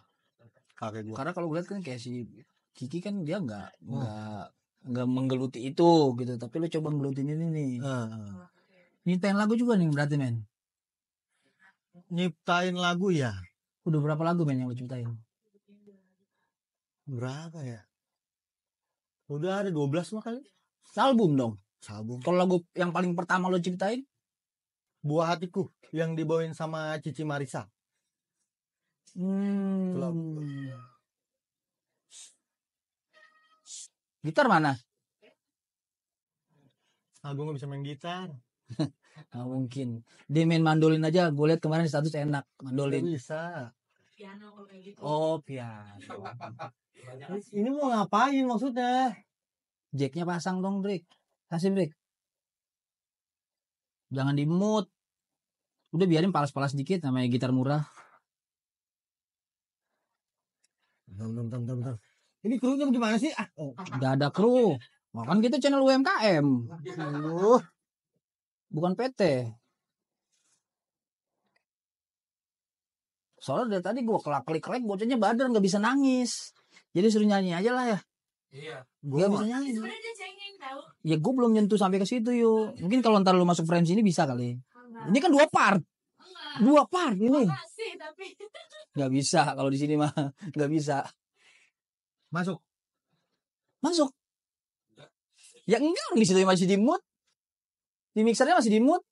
kakek gua karena kalau gue lihat kan kayak si Kiki kan dia nggak hmm. nggak hmm nggak menggeluti itu gitu tapi lu coba menggelutin ini nih uh. nyiptain lagu juga nih berarti men nyiptain lagu ya udah berapa lagu men yang lu ciptain berapa ya udah ada 12 mah kali album dong album kalau lagu yang paling pertama lo ciptain buah hatiku yang dibawain sama Cici Marisa hmm. Gitar mana? Ah, gue gak bisa main gitar. <laughs> nah, mungkin. Dia main mandolin aja. Gue liat kemarin status enak. Mandolin. Gak bisa. Piano kalau kayak gitu. Oh, piano. Ini mau ngapain maksudnya? Jacknya pasang dong, Drik. Kasih, Drik. Jangan di mood. Udah biarin palas-palas dikit namanya gitar murah. Bentar, bentar, bentar, bentar. Ini krunya gimana sih? Ah, oh. Gak ada kru. Makan nah, kita channel UMKM. Aduh. Bukan PT. Soalnya dari tadi gua kelak klik klik bocahnya badar nggak bisa nangis. Jadi suruh nyanyi aja lah ya. Iya. gua iya, bisa nyanyi. Ya gue belum nyentuh sampai ke situ yuk. Mungkin kalau ntar lu masuk friends ini bisa kali. Ini kan dua part. Dua part ini. Gak bisa kalau di sini mah gak bisa. Masuk. Masuk. Ya enggak di situ masih di mood. Di mixernya masih di mood.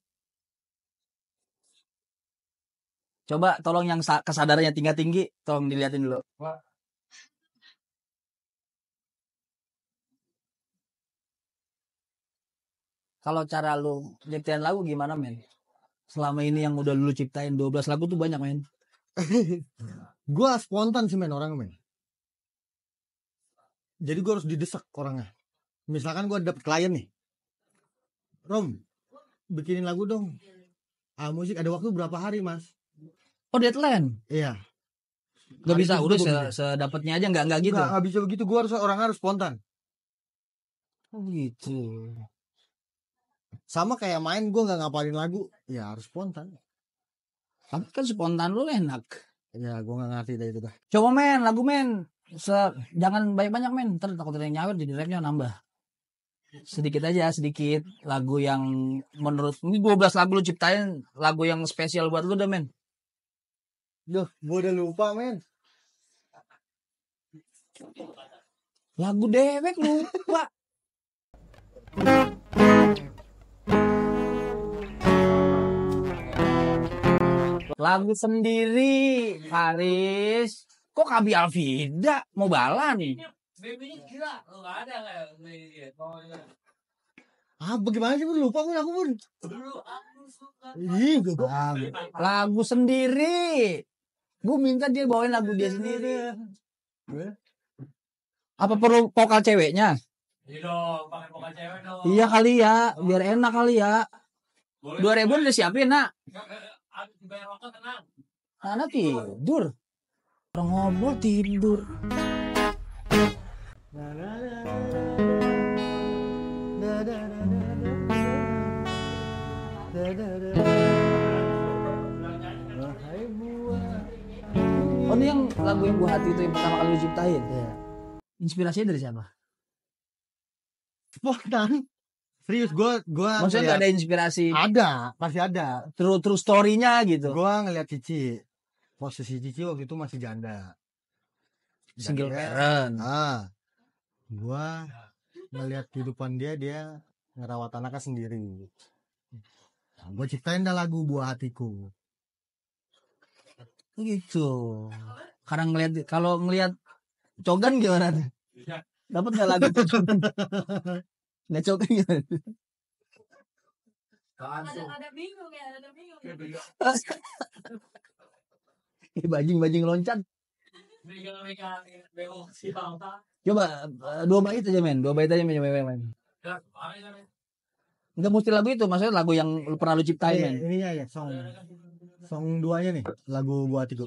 Coba tolong yang kesadarannya tinggi tinggi, tolong dilihatin dulu. Kalau cara lu nyiptain lagu gimana men? Selama ini yang udah lu ciptain 12 lagu tuh banyak men. <laughs> gua spontan sih men orang men jadi gue harus didesak orangnya misalkan gue dapet klien nih Rom bikinin lagu dong ah musik ada waktu berapa hari mas oh deadline iya Gak bisa udah se sedapatnya aja nggak nggak gitu Gak bisa begitu gue harus orang harus spontan oh gitu sama kayak main gue nggak ngapalin lagu ya harus spontan tapi kan spontan lu enak ya gua nggak ngerti dari itu dah coba men lagu men Se jangan banyak-banyak men, ntar takut ada yang nyawer jadi rapnya nambah. Sedikit aja, sedikit lagu yang menurut ini 12 lagu lu ciptain lagu yang spesial buat lu deh men. Duh, gua udah lupa men. Lagu dewek lupa. <laughs> lagu sendiri Paris Kok Kabi Alvida mau balan nih? Iya, gila, lu Ah, bagaimana sih pun lupa pun aku pun. Dulu aku Ih, Lagu sendiri. Gue minta dia bawain lagu dia sendiri. Apa perlu vokal ceweknya? Iya dong, pakai vokal cewek dong. Iya kali ya, biar enak kali ya. Dua ribu udah siapin nak. Anak tidur orang ngobrol tidur Oh ini yang lagu yang buah hati itu yang pertama kali lu ciptain Yeah. Inspirasinya dari siapa? Spontan Serius gue gue Maksudnya ngeliat, gak ada inspirasi Ada Pasti ada True, true story-nya gitu Gue ngeliat Cici posisi Cici waktu itu masih janda. janda Single ya. parent. Ah, gua ya. ngelihat kehidupan dia dia ngerawat anaknya sendiri. Nah, ciptain dah lagu buah hatiku. Gitu. Karena ngelihat kalau ngelihat Cogan gimana tuh? Ya. Dapat nggak lagu? Nggak Cogan gimana? Ada, ada bingung ya, ada bingung. Ya. <laughs> <laughs> bajing-bajing loncat. Coba eh, dua bait aja men, dua bait aja men, coba ya, men. Enggak mesti lagu itu, maksudnya lagu yang lu pernah lu ciptain iya, men. Ini ya, iya, song. Song duanya nih, lagu buat itu.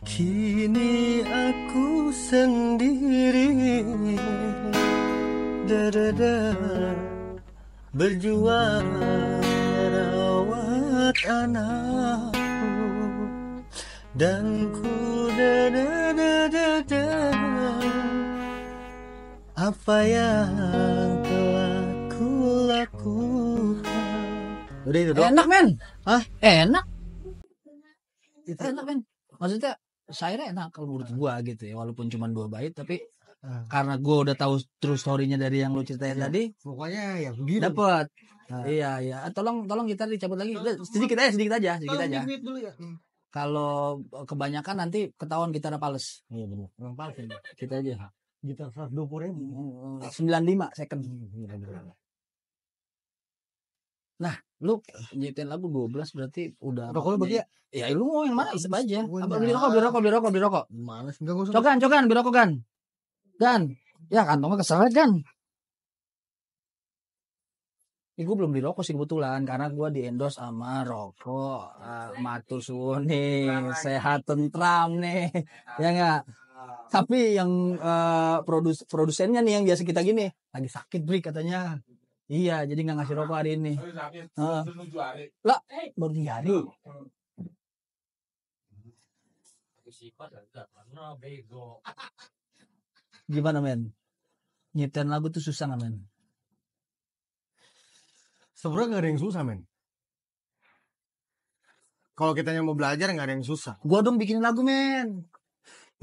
Kini aku sendiri Dadada Berjuang merawat anak dan ku da da da da apa yang telah ku lakukan udah itu doang enak men ah enak itu. enak men maksudnya saya enak kalau menurut ah. gua gitu ya walaupun cuma dua bait tapi ah. karena gue udah tahu true storynya dari yang lu ceritain ya, tadi pokoknya ya begini dapat uh. Ah. iya iya tolong tolong kita dicabut lagi sedikit aja sedikit aja sedikit tolong aja kalau eh, kebanyakan nanti ketahuan gitar pales. Iya benar. Emang pales ya. Kita aja. Gitar puluh ribu. Hmm, hmm, sembilan lima second. Hmm, nah, lu nyiptain lagu belas berarti udah rokok bagi ya? ya? Ya lu mau yang mana? Isep aja. Apa beli rokok, beli rokok, beli rokok, beli rokok. Males enggak usah. Cokan, cokan, beli rokok kan. Dan ya kantongnya kesel kan. Ini gue belum beli rokok sih kebetulan karena gue di endorse sama rokok uh, eh, matur suwun nih sehat tentram nih ya enggak tapi yang uh, produs produsennya nih yang biasa kita gini lagi sakit beri katanya iya jadi nggak ngasih rokok hari ini lah baru tiga hari gimana men nyetel lagu tuh susah nggak men sebenarnya gak ada yang susah men kalau kita yang mau belajar gak ada yang susah gua dong bikin lagu men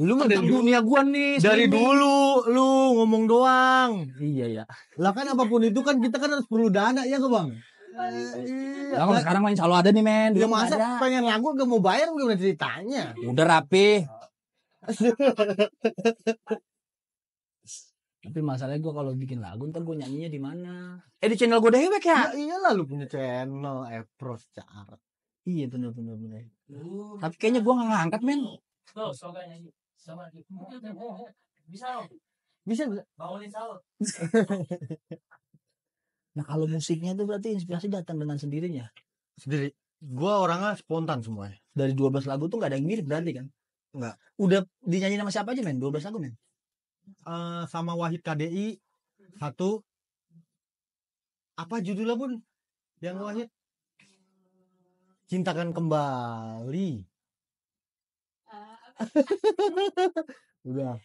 lu mah dari dunia gua nih dari sini. dulu lu ngomong doang iya ya lah kan apapun itu kan kita kan harus perlu dana ya ke bang eh, Iya. kalau sekarang main selalu ada nih men. Ya masa ada. pengen lagu gak mau bayar gimana ceritanya? Udah rapi. <laughs> Tapi masalahnya gue kalau bikin lagu ntar gue nyanyinya di mana? Eh di channel gue dewek ya? Nah, iya lah lu punya channel Epros eh, Carat. Iya bener bener benar Uh. Tapi kayaknya gue nggak ngangkat men. Tuh, so nyanyi sama <laughs> bisa lo. Bisa bisa. Bangunin sahur. <laughs> nah kalau musiknya itu berarti inspirasi datang dengan sendirinya. Sendiri. Gue orangnya spontan semuanya. Dari 12 lagu tuh gak ada yang mirip berarti kan? Enggak. Udah dinyanyi sama siapa aja men? 12 lagu men? uh, sama Wahid KDI satu apa judulnya pun yang Wahid cintakan kembali ah, <laughs> udah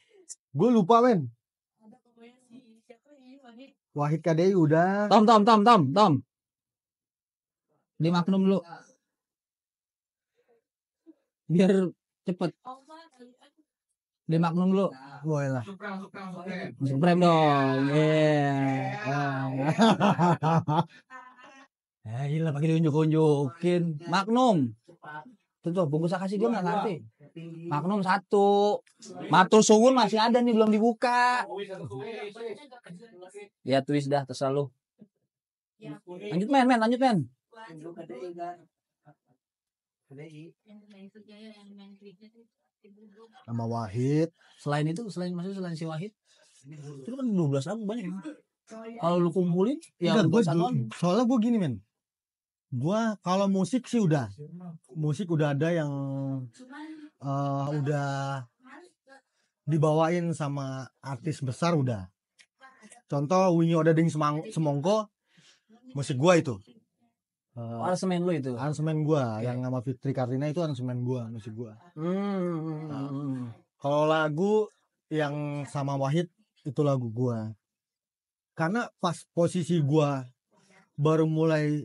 gue lupa men Wahid KDI udah Tom Tom Tom Tom Tom Dimaknum lu biar cepet oh di Magnum lu nah. Boleh lah. Supreme, Supreme, Supreme. Supreme dong. ya. Eh, iya. ah, lah pakai diunjuk-unjukin. Iya. Magnum. Tuh, bungkus kasih gue nggak ngerti. Magnum satu. Matur suwun masih ada nih belum dibuka. Ya twist dah terserah lu. Lanjut men, men, lanjut men nama Wahid selain itu selain maksudnya selain si Wahid itu kan 12 lagu banyak ya, kalau lu kumpulin ya udah, gua, soalnya gue gini men gue kalau musik sih udah musik udah ada yang uh, udah dibawain sama artis besar udah contoh Winyo ada Ding Semongko musik gue itu Uh, aransemen lu itu? Aransemen gua yeah. yang sama Fitri Karina itu aransemen gua, musik gua. mm. Uh, kalau lagu yang sama Wahid itu lagu gua. Karena pas posisi gua baru mulai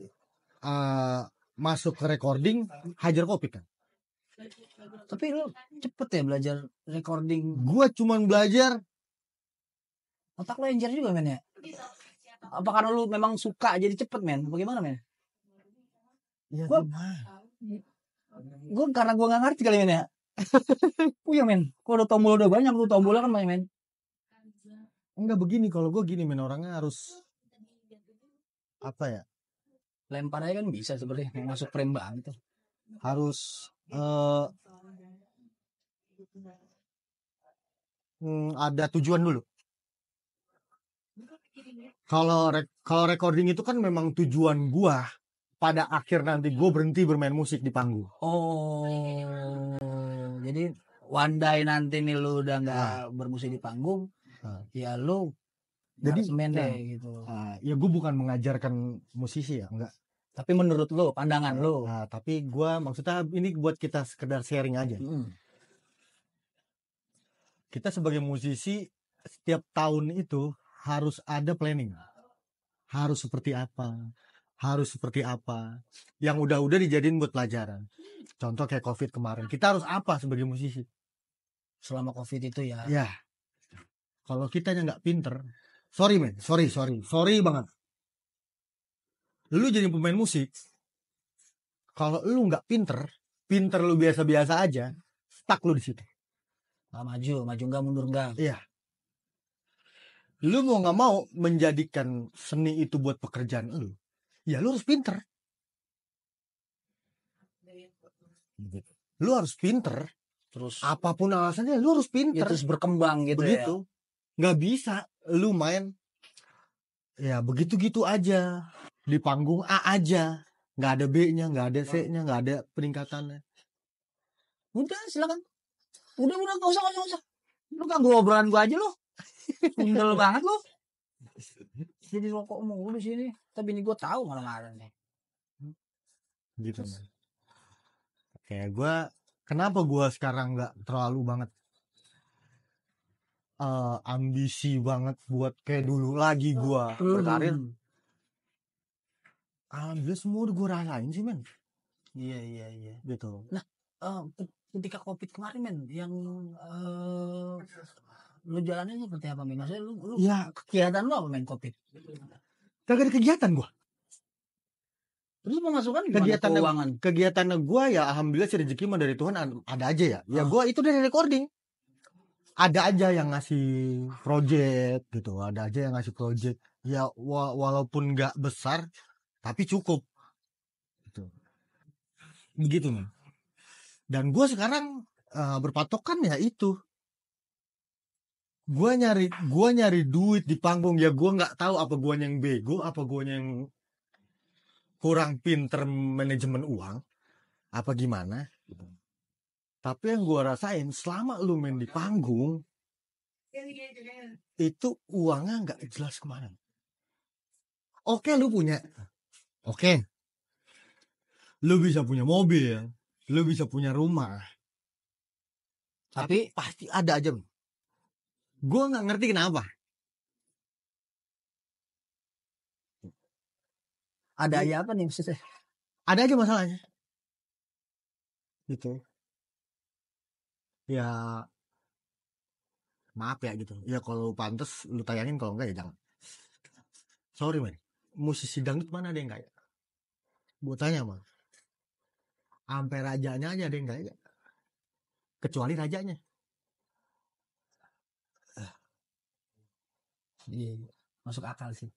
uh, masuk ke recording hajar kopi kan. Tapi lu cepet ya belajar recording. Gua cuman belajar otak lu encer juga men ya? Apa karena lu memang suka jadi cepet men? Bagaimana men? Iya, gua, iya. gua karena gua gak ngerti kali men ya. Puyeng men. kok udah iya, tombol udah banyak tuh tombolnya kan banyak men. Enggak begini kalau gua gini men orangnya harus apa ya? Lempar aja kan bisa sebenarnya masuk frame banget tuh. Harus uh, hmm, ada tujuan dulu. Kan ya. Kalau re kalau recording itu kan memang tujuan gua pada akhir nanti gue berhenti bermain musik di panggung. Oh, jadi one day nanti nih lu udah nggak nah. bermusik di panggung, nah. ya lu jadi main deh ya. gitu. Nah, ya gue bukan mengajarkan musisi ya, enggak. Tapi menurut lu pandangan nah, lu. Nah, tapi gue maksudnya ini buat kita sekedar sharing aja. Hmm. Kita sebagai musisi setiap tahun itu harus ada planning. Harus seperti apa? harus seperti apa yang udah-udah dijadiin buat pelajaran contoh kayak covid kemarin kita harus apa sebagai musisi selama covid itu ya ya kalau kita nggak pinter sorry men sorry sorry sorry banget lu jadi pemain musik kalau lu nggak pinter pinter lu biasa-biasa aja stuck lu di situ nggak maju maju nggak mundur nggak iya lu mau nggak mau menjadikan seni itu buat pekerjaan lu ya lu harus pinter lu harus pinter terus apapun alasannya lu harus pinter ya, terus berkembang gitu ya. begitu ya? nggak bisa lu main ya begitu gitu aja di panggung A aja nggak ada B-nya nggak ada nah. C-nya nggak ada peningkatannya udah silakan udah udah nggak usah nggak usah, gak usah lu ganggu obrolan gua aja lu, <laughs> Sundel banget lu jadi rokok mulu sini tapi ini gue tahu malam-malam nih hmm. gitu Terus. kayak gue kenapa gue sekarang nggak terlalu banget uh, ambisi banget buat kayak dulu lagi gue hmm. berkarir alhamdulillah semua udah gue rasain sih men iya iya iya betul. Gitu. nah uh, ketika covid kemarin men yang eh, lu jalannya seperti apa min maksudnya lu, lu ya. kegiatan lu apa main kopi kagak ada kegiatan gua Terus pemasukan gimana kegiatan keuangan? Kegiatan gue ya alhamdulillah si rezeki mah dari Tuhan ada aja ya. Ya ah. gua itu dari recording. Ada aja yang ngasih project gitu, ada aja yang ngasih project. Ya walaupun nggak besar tapi cukup. Gitu. Begitu nih. Dan gue sekarang uh, berpatokan ya itu gue nyari gue nyari duit di panggung ya gue nggak tahu apa gue yang bego apa gue yang kurang pinter manajemen uang apa gimana tapi yang gue rasain selama lu main di panggung itu uangnya nggak jelas kemana oke lu punya oke lu bisa punya mobil lu bisa punya rumah tapi pasti ada aja gue nggak ngerti kenapa ada aja apa nih maksudnya ada aja masalahnya gitu ya maaf ya gitu ya kalau pantas lu tayangin kalau enggak ya jangan sorry man musisi dangdut mana ada yang ya? gue tanya mah sampai rajanya aja ada yang ya? kecuali rajanya Iya, iya, Masuk akal sih.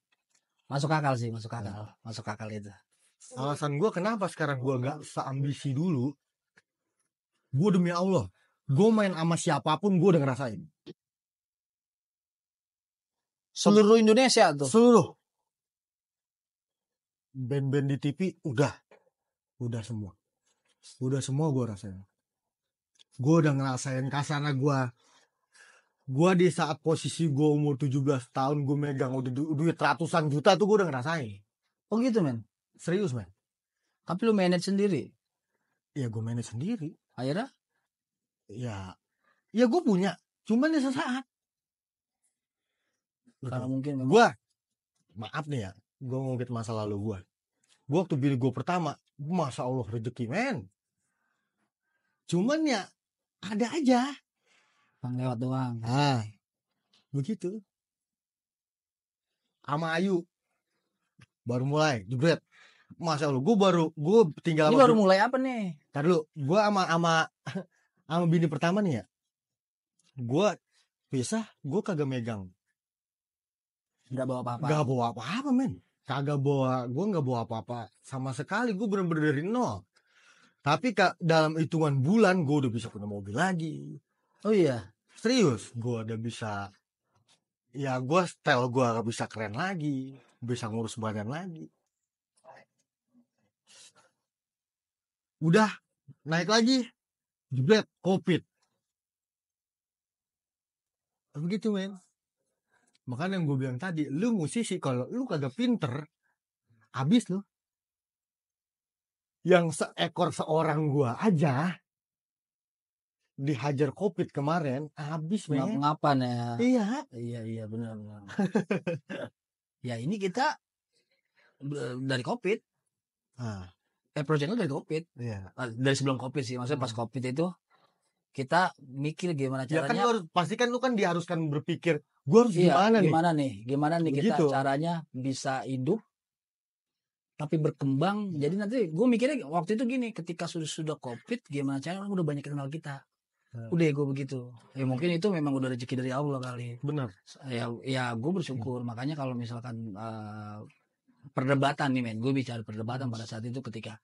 Masuk akal sih, masuk iya. akal. Hmm. Masuk akal itu. Alasan gue kenapa sekarang gue nggak seambisi dulu. Gue demi Allah. Gue main sama siapapun gue udah ngerasain. Seluruh Indonesia tuh? Seluruh. Band-band di TV udah. Udah semua. Udah semua gue rasain. Gue udah ngerasain kasana gue Gua di saat posisi gue umur 17 tahun gue megang udah du duit ratusan juta tuh gua udah ngerasain oh gitu men serius men tapi lu manage sendiri ya gue manage sendiri akhirnya ya ya gue punya cuman ya sesaat gitu. karena mungkin gue maaf nih ya gue ngungkit masa lalu gue gue waktu bini gue pertama masa allah rezeki men cuman ya ada aja Bang lewat doang. Ah. Begitu. Sama Ayu. Baru mulai jebret. Masya Allah, gue baru gue tinggal Ini baru mulai apa nih? Ntar dulu, gue sama sama sama bini pertama nih ya. Gue pisah, gue kagak megang. Gak bawa apa-apa. Gak bawa apa-apa, men. Kagak bawa, gue gak bawa apa-apa. Sama sekali gue bener-bener dari nol. Tapi kak, dalam hitungan bulan gue udah bisa punya mobil lagi Oh iya, serius. Gue udah bisa, ya gue style gue bisa keren lagi, bisa ngurus badan lagi. Udah, naik lagi, jebret, covid. Begitu men. Makanya yang gue bilang tadi, lu musisi kalau lu kagak pinter, abis lu. Yang seekor seorang gue aja, dihajar covid kemarin habis nih men ngapain ya iya iya iya benar benar <laughs> ya ini kita dari covid ah. eh projectnya dari covid iya. Ah, dari sebelum covid sih maksudnya pas ah. covid itu kita mikir gimana caranya ya kan lu harus, pasti kan lu kan diharuskan berpikir gue harus iya, gimana, gimana nih gimana nih gimana nih kita caranya bisa hidup tapi berkembang. Jadi nanti gue mikirnya waktu itu gini, ketika sudah sudah covid, gimana caranya orang udah banyak kenal kita udah gue begitu ya mungkin itu memang udah rezeki dari Allah kali benar ya ya gue bersyukur hmm. makanya kalau misalkan uh, perdebatan nih men gue bicara perdebatan hmm. pada saat itu ketika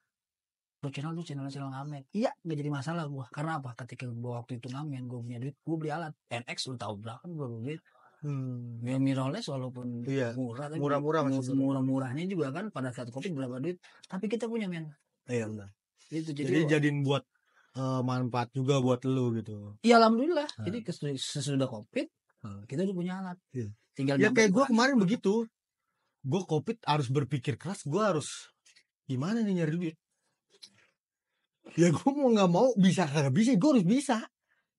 lo channel lu channel channel ngamen iya gak jadi masalah gue karena apa ketika gue waktu itu ngamen gue punya duit gue beli alat NX lu tahu berapa gue beli Hmm. Ya mirrorless walaupun iya. murah murah murah-murah murah-murahnya juga kan pada saat kopi berapa duit tapi kita punya men iya benar itu jadi, jadi jadiin buat uh, manfaat juga buat lu gitu iya alhamdulillah nah. jadi sesudah covid nah. kita udah punya alat Ya. tinggal ya kayak gue kemarin begitu gue covid harus berpikir keras gue harus gimana nih nyari duit ya gue mau nggak mau bisa kagak bisa gue harus bisa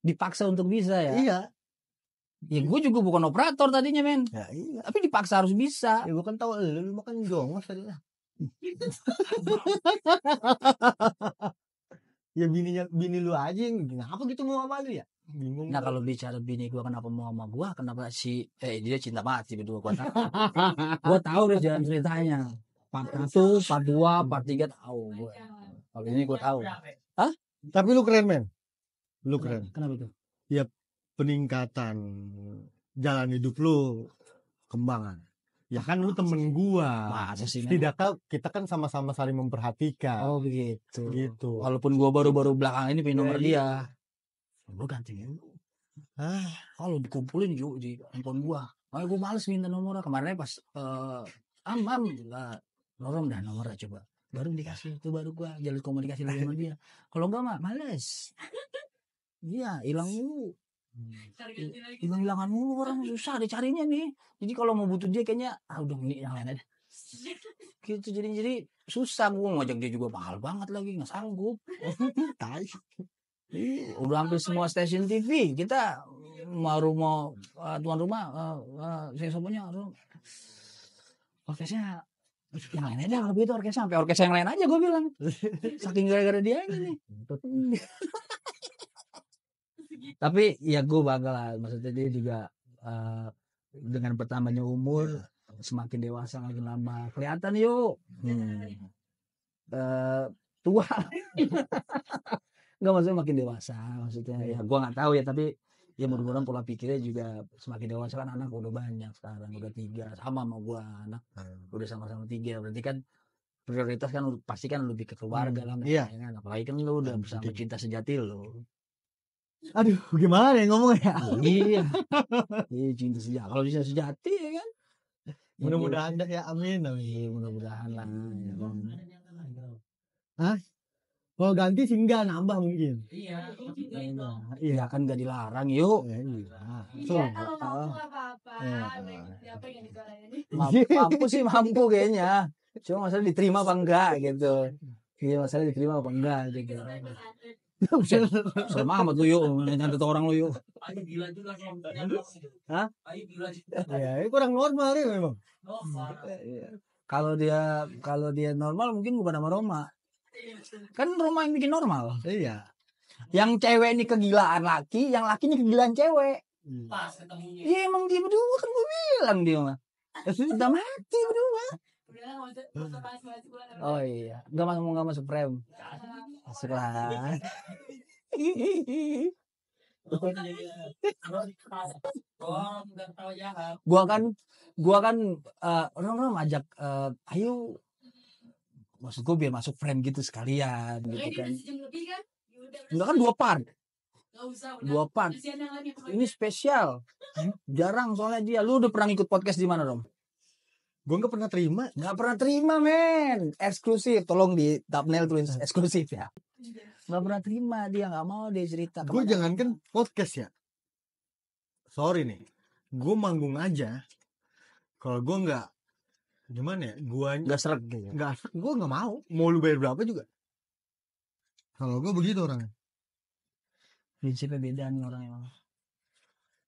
dipaksa untuk bisa ya iya Ya gue juga bukan operator tadinya men ya, iya. Tapi dipaksa harus bisa Ya gue kan tau lu, lu makan jongos tadi lah <laughs> <laughs> ya bininya bini lu aja yang kenapa gitu mau sama lu ya bingung nah kalau bicara bini gua kenapa mau sama gua kenapa si eh dia cinta mati berdua gua tahu <laughs> gua tahu deh jalan ceritanya part satu part dua part tiga tahu gua kalau ini gua tahu ah tapi lu keren men lu keren kenapa tuh ya peningkatan jalan hidup lu kembangan ya ah, kan lu ah, temen gua masa sih tidak kan kita kan sama-sama saling memperhatikan oh begitu gitu walaupun gua baru-baru belakang ini punya nomor iya. dia gua gantiin ah kalau dikumpulin yuk di handphone gua makanya gua males minta nomornya kemarin pas uh, am am lah norom dah nomornya coba baru dikasih itu baru gua jalur komunikasi lagi sama dia kalau enggak mah males iya hilang lu hilang-hilangan hmm. mulu orang susah dicarinya nih jadi kalau mau butuh dia kayaknya ah udah ini yang lain aja <laughs> gitu jadi jadi susah gue ngajak dia juga mahal banget lagi nggak sanggup <laughs> tai udah hampir semua stasiun TV kita mau rumah uh, tuan rumah uh, uh, saya semuanya orkesnya yang lain aja kalau begitu orkesnya sampai orkes yang lain aja gue bilang <laughs> saking gara-gara dia ini tapi ya gue bangga lah maksudnya dia juga uh, dengan pertamanya umur iya. semakin dewasa makin lama kelihatan yuk hmm. uh, tua nggak maksudnya makin dewasa maksudnya ya iya. gue nggak tahu ya tapi ya mudah-mudahan pola pikirnya juga semakin dewasa kan anak udah banyak sekarang udah tiga sama sama gue anak hmm. udah sama-sama tiga berarti kan prioritas kan pasti kan lebih ke keluarga hmm. lah iya. Ya kan apalagi kan lu udah hmm, bersama cinta sejati lo Aduh, gimana ya ngomong ya? Iya. <laughs> Iya, cinta sejati. Kalau cinta sejati ya kan. Ya, iya. Mudah-mudahan dah ya, amin, amin. Iya, mudah-mudahan lah. Iya, ya, kan? Hah? Kalau ganti sih enggak nambah mungkin. Iya, Iya kan enggak dilarang yuk. Ya, iya. So, kalau mampu apa-apa. Ya, ya. Siapa yang dilarang Mampu sih mampu kayaknya. Cuma masalah diterima apa enggak gitu. Iya masalah diterima apa enggak gitu. Sama amat lu yuk, tuh orang lu yuk. Ayo gila juga Hah? Ayo gila juga. Ya, ya kurang normal ya memang. Normal. Oh, hmm. ya, ya. Kalau dia kalau dia normal mungkin bukan nama Roma. Kan Roma yang bikin normal. Iya. Yang cewek ini kegilaan laki, yang laki ini kegilaan cewek. Pas ketemunya. Iya emang dia berdua kan gue bilang dia mah. Sudah mati berdua. Ah. Oh iya, enggak masuk nggak masuk prem. Masuk lah. Ya. gua kan gua kan uh, eh, rom ajak uh, eh, ayo maksud gua biar masuk frame gitu sekalian gitu kan enggak kan, ya kan dua part dua part ini spesial jarang soalnya dia lu udah pernah ikut podcast di mana rom Gue gak pernah terima. Gak pernah terima, men. Eksklusif. Tolong di thumbnail tulis nah. eksklusif ya. Iya. Gak pernah terima dia. Gak mau dia cerita. Gue jangankan podcast ya. Sorry nih. Gue manggung aja. Kalau gue gak gimana ya gue nggak serak gitu nggak serak gue nggak mau mau lu bayar berapa juga kalau gue begitu orangnya prinsipnya beda nih orang emang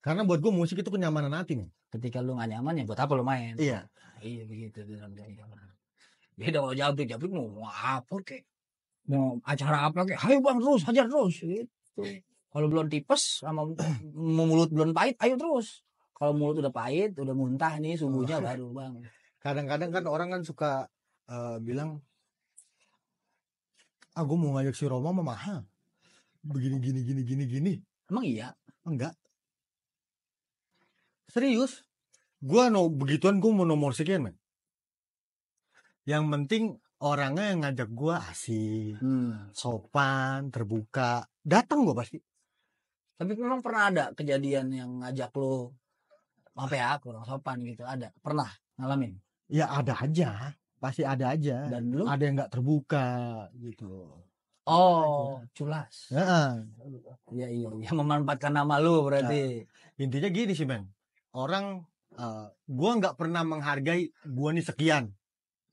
karena buat gue musik itu kenyamanan hati nih ketika lu gak nyaman ya buat apa lu main iya iya begitu bilang dia beda kalau jabrik jabrik mau, mau apa ke? mau acara apa ke? ayo bang terus hajar terus gitu kalau belum tipes sama <coughs> mulut belum pahit ayo terus kalau mulut udah pahit udah muntah nih oh. baru bang kadang-kadang kan orang kan suka uh, bilang ah mau ngajak si Roma mah mahal begini gini gini gini gini emang iya enggak serius Gua no begituan gue mau nomor sekian men yang penting orangnya yang ngajak gue asih hmm. sopan terbuka datang gue pasti tapi memang pernah ada kejadian yang ngajak lo apa ya kurang sopan gitu ada pernah ngalamin ya ada aja pasti ada aja dan lu ada yang nggak terbuka gitu oh ya. culas ya ya iya ya memanfaatkan nama lu berarti ya. intinya gini sih bang, orang uh, eh, gue nggak pernah menghargai gue nih sekian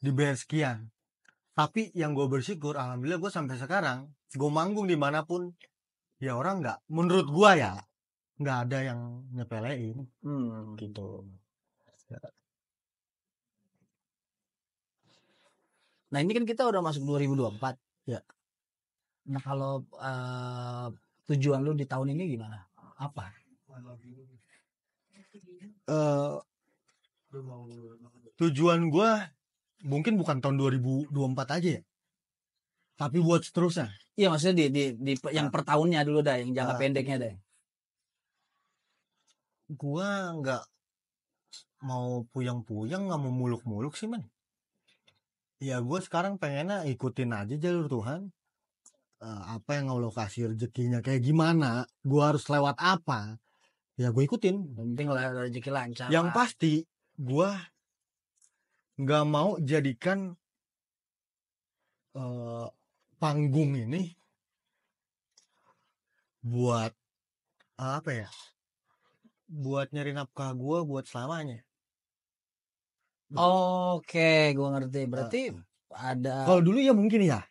dibayar sekian tapi yang gue bersyukur alhamdulillah gue sampai sekarang gue manggung dimanapun ya orang nggak menurut gue ya nggak ada yang nyepelein hmm. gitu nah ini kan kita udah masuk 2024 ya nah kalau uh, tujuan lu di tahun ini gimana apa uh, tujuan gue mungkin bukan tahun 2024 aja ya tapi buat seterusnya iya maksudnya di di, di yang ah. per tahunnya dulu dah yang jangka nah. pendeknya dah gue nggak mau puyang-puyang nggak mau muluk-muluk sih man ya gue sekarang pengennya ikutin aja jalur Tuhan eh, apa yang Allah kasih rezekinya kayak gimana gue harus lewat apa ya gue ikutin yang penting lah rezeki lancar yang pasti gue nggak mau jadikan uh, panggung ini buat apa ya buat nyari nafkah gue buat selamanya oke okay, gue ngerti berarti uh, ada kalau dulu ya mungkin ya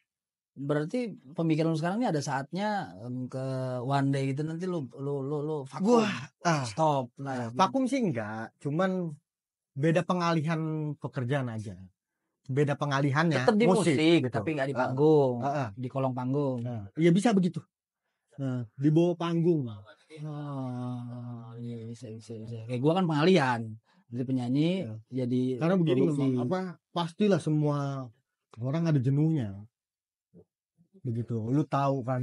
berarti pemikiran lu sekarang ini ada saatnya um, ke one day gitu nanti lu lu lu lu vakum Wah, ah, stop lah nah, gitu. vakum sih enggak cuman beda pengalihan pekerjaan aja beda pengalihannya tetap di musik, musik gitu. tapi nggak di ah, panggung uh, uh, uh. di kolong panggung uh, ya bisa begitu uh, di bawah panggung uh, uh, ya bisa bisa bisa kayak gua kan pengalihan jadi penyanyi uh. jadi karena begini memang apa pastilah semua orang ada jenuhnya begitu lu tahu kan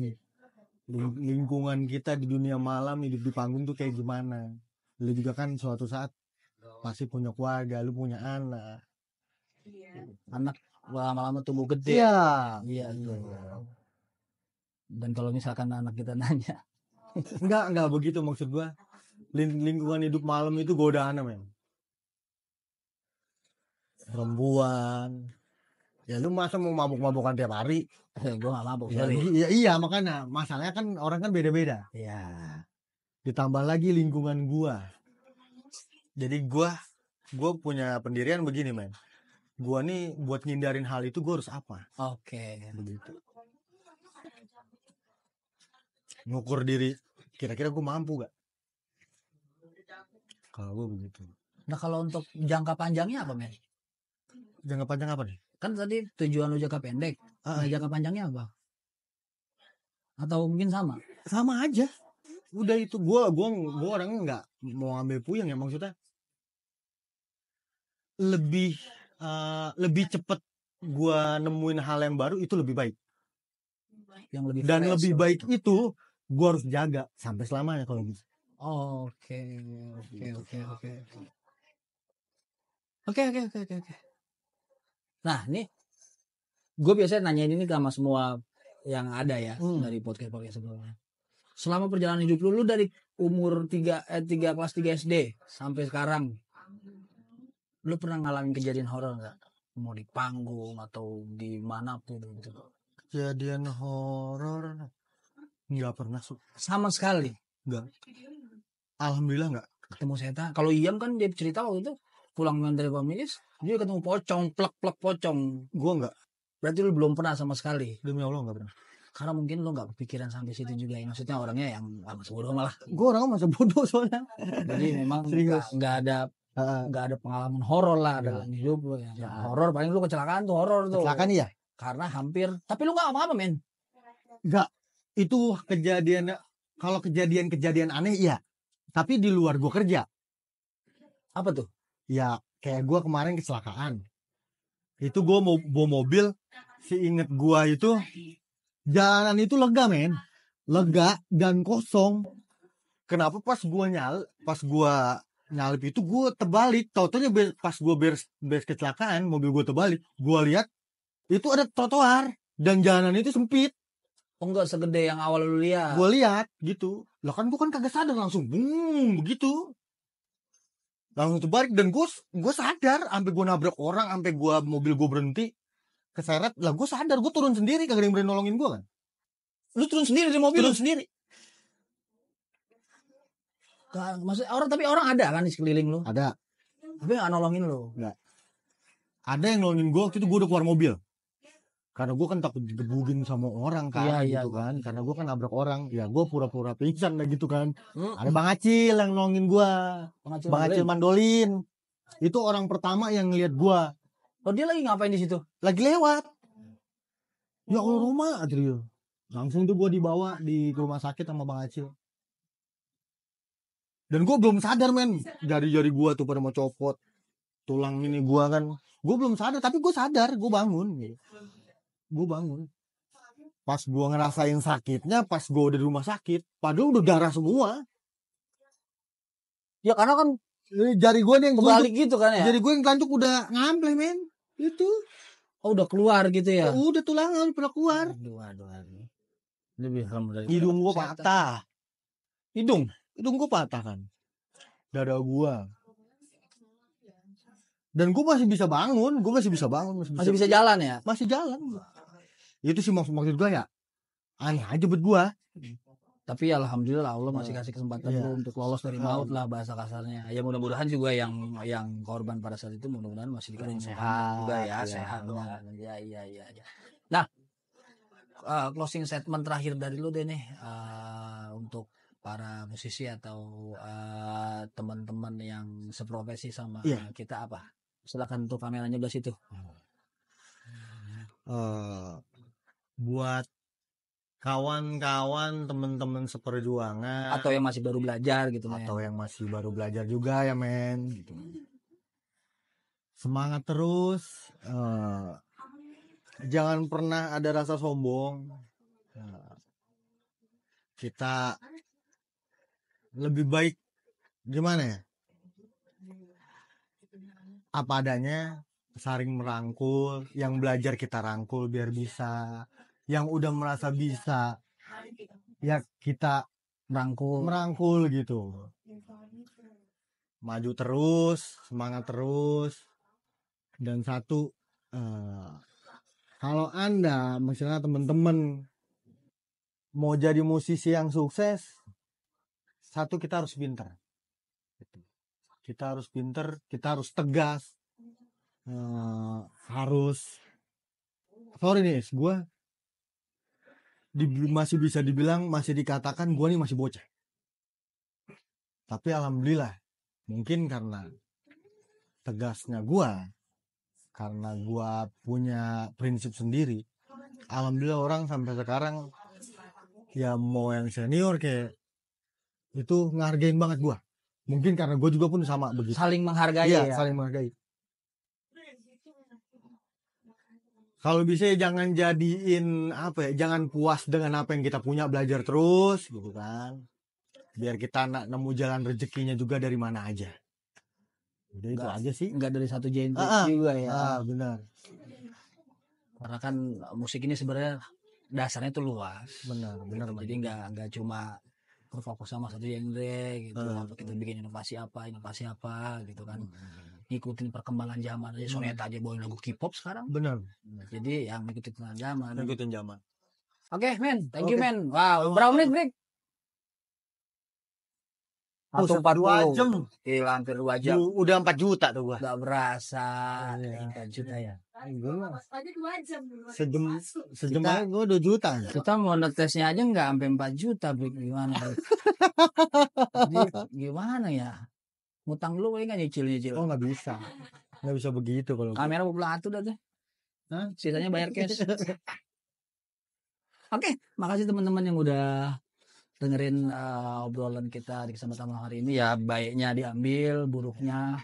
lingkungan kita di dunia malam hidup di panggung tuh kayak gimana lu juga kan suatu saat pasti punya keluarga lu punya anak iya. anak lama-lama tumbuh gede iya iya, iya. dan kalau misalkan anak kita nanya enggak enggak begitu maksud gua lingkungan hidup malam itu godaan men perempuan Ya lu masa mau mabuk-mabukan tiap hari? <laughs> gue gak mabuk. Ya, Iya, iya makanya masalahnya kan orang kan beda-beda. Iya. Ditambah lagi lingkungan gua. Jadi gua gua punya pendirian begini, men. Gua nih buat ngindarin hal itu gua harus apa? Oke. Okay. Begitu. Ngukur diri kira-kira gua mampu gak? Kalau gue begitu. Nah kalau untuk jangka panjangnya apa men? Jangka panjang apa nih? kan tadi tujuan lu jangka pendek uh, nah, jangka panjangnya apa atau mungkin sama sama aja udah itu gua, gua gue orangnya nggak mau ambil puyeng ya maksudnya lebih uh, lebih cepet gua nemuin hal yang baru itu lebih baik yang lebih dan lebih baik itu, itu gue harus jaga sampai selamanya kalau bisa gitu. oke oke oke oke oke gitu. oke oke oke Nah ini gue biasanya nanyain ini sama semua yang ada ya hmm. dari podcast podcast sebelumnya. Selama perjalanan hidup lu, lu dari umur 3 eh, 3 kelas 3 SD sampai sekarang lu pernah ngalamin kejadian horor nggak? Mau di panggung atau di mana pun gitu. Kejadian horor nggak pernah sama sekali. Gak Alhamdulillah nggak ketemu setan. Kalau iya kan dia cerita waktu itu pulang dari Bamis dia ketemu pocong plek plek pocong gua nggak berarti lu belum pernah sama sekali demi allah nggak pernah karena mungkin lu nggak kepikiran sampai situ juga ya maksudnya orangnya yang ah, masa bodoh malah gua orangnya masa bodoh soalnya jadi memang nggak ada nggak uh, ada pengalaman horor lah iya. dalam hidup lu. ya. ya. horor paling lu kecelakaan tuh horor tuh kecelakaan iya karena hampir tapi lu nggak apa-apa men nggak itu kejadian kalau kejadian-kejadian aneh iya tapi di luar gua kerja apa tuh ya kayak gue kemarin kecelakaan itu gue mau bawa mobil si inget gue itu jalanan itu lega men lega dan kosong kenapa pas gue nyal pas gue nyalip itu gue terbalik totalnya pas gue beres, beres kecelakaan mobil gue terbalik gue lihat itu ada trotoar dan jalanan itu sempit Oh enggak segede yang awal lu lihat. Gua lihat gitu. Lah kan gue kan kagak sadar langsung bung begitu langsung tuh balik dan gue gue sadar sampai gue nabrak orang sampai gue mobil gue berhenti keseret lah gue sadar gue turun sendiri kagak ada yang berani nolongin gue kan lu turun sendiri dari mobil turun sendiri Gak, maksud orang tapi orang ada kan di sekeliling lu ada tapi gak nolongin lu nggak ada yang nolongin gue waktu itu gue udah keluar mobil karena gue kan takut digebugin sama orang kan iya, iya, gitu iya. kan karena gue kan nabrak orang ya gue pura-pura pingsan lah gitu kan hmm. ada bang Acil yang nongin gue bang Acil, bang Mandolin. Acil Mandolin itu orang pertama yang ngeliat gue oh dia lagi ngapain di situ lagi lewat ya oh. ke rumah Adrio langsung tuh gue dibawa di rumah sakit sama bang Acil dan gue belum sadar men dari jari gue tuh pada mau copot tulang ini gue kan gue belum sadar tapi gue sadar gue bangun gitu gue bangun pas gue ngerasain sakitnya pas gue udah di rumah sakit padahal udah darah semua ya karena kan eh, jari gue nih yang kembali gitu kan ya jari gue yang kantuk udah ngample men itu oh udah keluar gitu ya oh, udah tulang udah keluar aduh aduh aduh lebih dari hidung gue patah hidung hidung gue patah kan dada gue dan gue masih bisa bangun gue masih bisa bangun masih bisa, masih bisa jalan ya masih jalan gua itu sih maksud maksud gue ya aneh aja buat gue tapi alhamdulillah Allah nah, masih kasih kesempatan yeah. gue untuk lolos dari nah, maut iya. lah bahasa kasarnya ya mudah-mudahan juga yang yang korban pada saat itu mudah-mudahan masih dikasih sehat juga ya, ya sehat ya ya ya. nah uh, closing statement terakhir dari lu deh nih uh, untuk para musisi atau uh, teman-teman yang seprofesi sama yeah. kita apa silakan tuh kameranya belas situ. uh, buat kawan-kawan teman-teman seperjuangan atau yang masih baru belajar gitu men. atau yang masih baru belajar juga ya men gitu semangat terus uh, jangan pernah ada rasa sombong uh, kita lebih baik gimana ya apa adanya saring merangkul yang belajar kita rangkul biar bisa yang udah merasa bisa ya kita merangkul merangkul gitu maju terus semangat terus dan satu uh, kalau anda misalnya temen-temen mau jadi musisi yang sukses satu kita harus pinter gitu. kita harus pinter kita harus tegas uh, harus sorry nih gue di, masih bisa dibilang masih dikatakan gue nih masih bocah tapi alhamdulillah mungkin karena tegasnya gue karena gue punya prinsip sendiri alhamdulillah orang sampai sekarang ya mau yang senior kayak itu ngargain banget gue mungkin karena gue juga pun sama begitu saling menghargai ya, ya saling menghargai kalau bisa ya jangan jadiin apa ya jangan puas dengan apa yang kita punya belajar terus gitu kan biar kita nak nemu jalan rezekinya juga dari mana aja udah itu aja sih nggak dari satu genre ah, juga ya ah, benar karena kan musik ini sebenarnya dasarnya itu luas benar gitu. benar jadi nggak nggak cuma berfokus sama satu genre gitu uh, kita bikin inovasi apa inovasi apa gitu kan ngikutin perkembangan zaman aja Sonet aja bawain lagu K-pop sekarang benar nah, jadi yang ngikutin zaman ngikutin zaman oke okay, men thank okay. you men wow berapa menit break oh, satu empat dua jam iya hampir dua jam udah empat juta tuh gua nggak berasa empat iya. juta ya iya, sejam sejam aja Gue dua juta kita mau netesnya aja nggak sampai empat juta gimana <laughs> gimana ya Ngutang lu boleh nggak nyicil-nyicil? Oh nggak bisa. Nggak bisa begitu kalau. Kamera mau pelatuh dah. Hah? Sisanya bayar cash. <laughs> Oke, okay, makasih teman-teman yang udah dengerin uh, obrolan kita di kesempatan malam hari ini ya baiknya diambil buruknya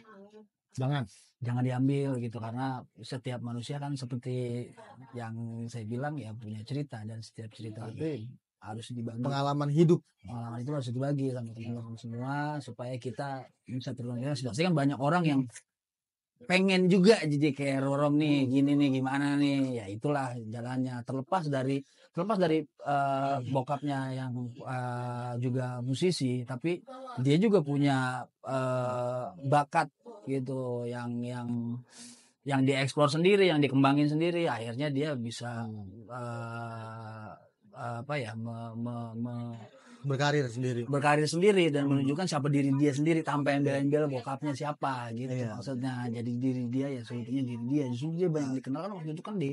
jangan jangan diambil gitu karena setiap manusia kan seperti yang saya bilang ya punya cerita dan setiap cerita itu harus dibagi pengalaman hidup pengalaman itu harus dibagi sama iya. teman-teman semua supaya kita bisa terus pasti kan banyak orang yang pengen juga jadi kayak Rorom nih hmm. gini nih gimana nih ya itulah jalannya terlepas dari terlepas dari uh, bokapnya yang uh, juga musisi tapi dia juga punya uh, bakat gitu yang yang yang dieksplor sendiri yang dikembangin sendiri akhirnya dia bisa uh, apa ya me, me, me, berkarir sendiri berkarir sendiri dan hmm. menunjukkan siapa diri dia sendiri tanpa yang iya. belain bokapnya siapa gitu yeah. maksudnya jadi diri dia ya sebetulnya diri dia justru dia banyak iya. dikenal kan waktu itu kan di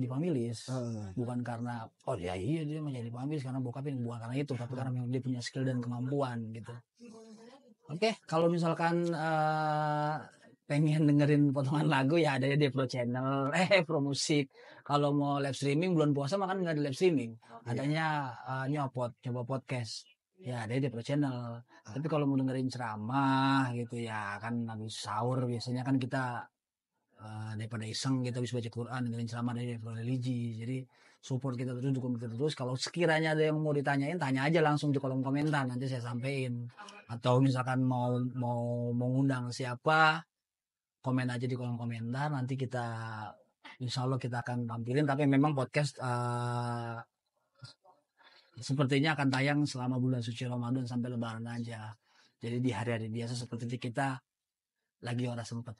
di familis uh. bukan karena oh ya iya dia menjadi familis karena bokapnya bukan karena itu tapi karena dia punya skill dan kemampuan gitu oke okay, kalau misalkan uh, pengen dengerin potongan lagu ya ada di Pro Channel <laughs> eh Pro kalau mau live streaming bulan puasa makan nggak di live streaming oh, adanya iya. uh, eh, nyopot coba podcast iya. ya ada di Pro Channel ah. tapi kalau mau dengerin ceramah gitu ya kan habis sahur biasanya kan kita uh, daripada iseng kita bisa baca Quran dengerin ceramah dari Pro religi jadi support kita terus dukung kita terus kalau sekiranya ada yang mau ditanyain tanya aja langsung di kolom komentar nanti saya sampein atau misalkan mau mau mengundang siapa komen aja di kolom komentar nanti kita insya Allah kita akan tampilin tapi memang podcast uh, sepertinya akan tayang selama bulan suci Ramadan sampai lebaran aja jadi di hari-hari biasa seperti itu kita lagi orang sempat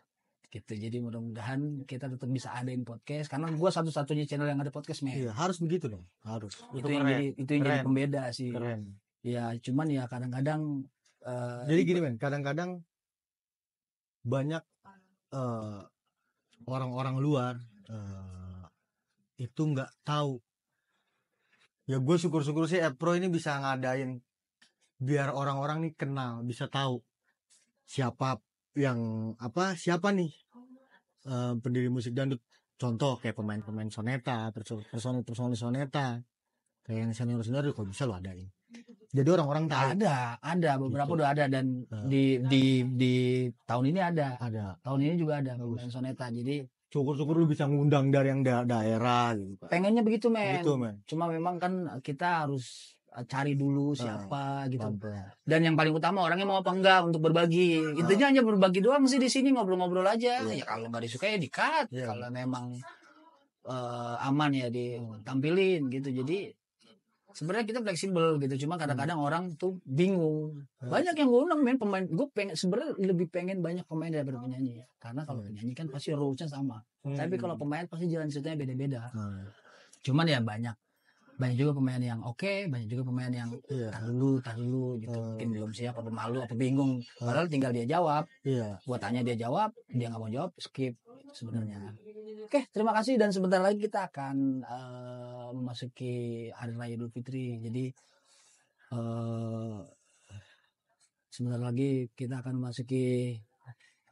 gitu jadi mudah-mudahan kita tetap bisa adain podcast karena gue satu-satunya channel yang ada podcast iya, harus begitu dong harus itu, itu yang jadi itu yang jadi pembeda sih keren. ya cuman ya kadang-kadang uh, jadi gini men kadang-kadang banyak eh, orang-orang uh, orang -orang luar uh, itu nggak tahu ya gue syukur-syukur sih Epro ini bisa ngadain biar orang-orang nih kenal bisa tahu siapa yang apa siapa nih uh, pendiri musik dangdut contoh kayak pemain-pemain soneta personil-personil soneta kayak yang senior senior kok bisa lo adain jadi orang-orang tahu ada ada beberapa gitu. udah ada dan uh, di di di tahun ini ada ada tahun ini juga ada Bagus. pemain soneta jadi syukur-syukur lu bisa ngundang dari yang da daerah gitu Pengennya begitu men. Begitu, men. Cuma memang kan kita harus e, cari dulu siapa nah, gitu. Dan yang paling utama orangnya mau apa enggak untuk berbagi. Nah. Intinya hanya berbagi doang sih di sini ngobrol-ngobrol aja. Yeah. Ya kalau nggak disukai ya dikat. Yeah. Kalau memang uh, aman ya ditampilin gitu. Jadi sebenarnya kita fleksibel gitu cuma hmm. kadang-kadang hmm. orang tuh bingung banyak yang gue main pemain gue pengen sebenarnya lebih pengen banyak pemain daripada penyanyi ya. karena kalau penyanyi kan pasti rulesnya sama hmm. tapi kalau hmm. pemain pasti jalan ceritanya beda-beda hmm. cuman ya banyak banyak juga pemain yang oke okay, banyak juga pemain yang yeah. tar dulu gitu uh, mungkin belum siap atau malu atau bingung uh, padahal tinggal dia jawab yeah. buat tanya dia jawab dia nggak mau jawab skip sebenarnya hmm. oke okay, terima kasih dan sebentar lagi kita akan uh, memasuki hari raya Idul Fitri jadi uh, sebentar lagi kita akan memasuki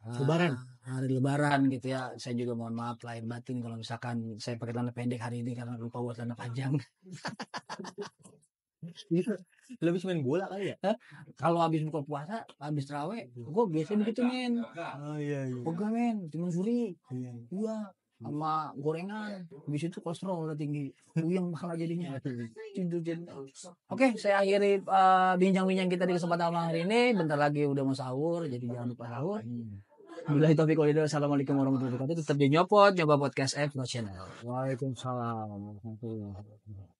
Lebaran. Ah, hari Lebaran gitu ya. Saya juga mohon maaf lahir batin kalau misalkan saya pakai tanda pendek hari ini karena lupa buat tanda panjang. <laughs> Iya. lebih main bola kali ya kalau habis buka puasa habis rawe, gue biasanya begitu men oh iya iya oga men timun suri iya iya sama gorengan habis itu kolesterol udah tinggi uyang malah jadinya <laughs> iya. oke saya akhiri eh, bincang-bincang uh, kita di kesempatan malam hari ini bentar lagi udah mau sahur jadi jangan lupa sahur iya. Bila itu Fiko Assalamualaikum warahmatullahi wabarakatuh. Tetap di nyopot, nyoba podcast F Channel. Waalaikumsalam.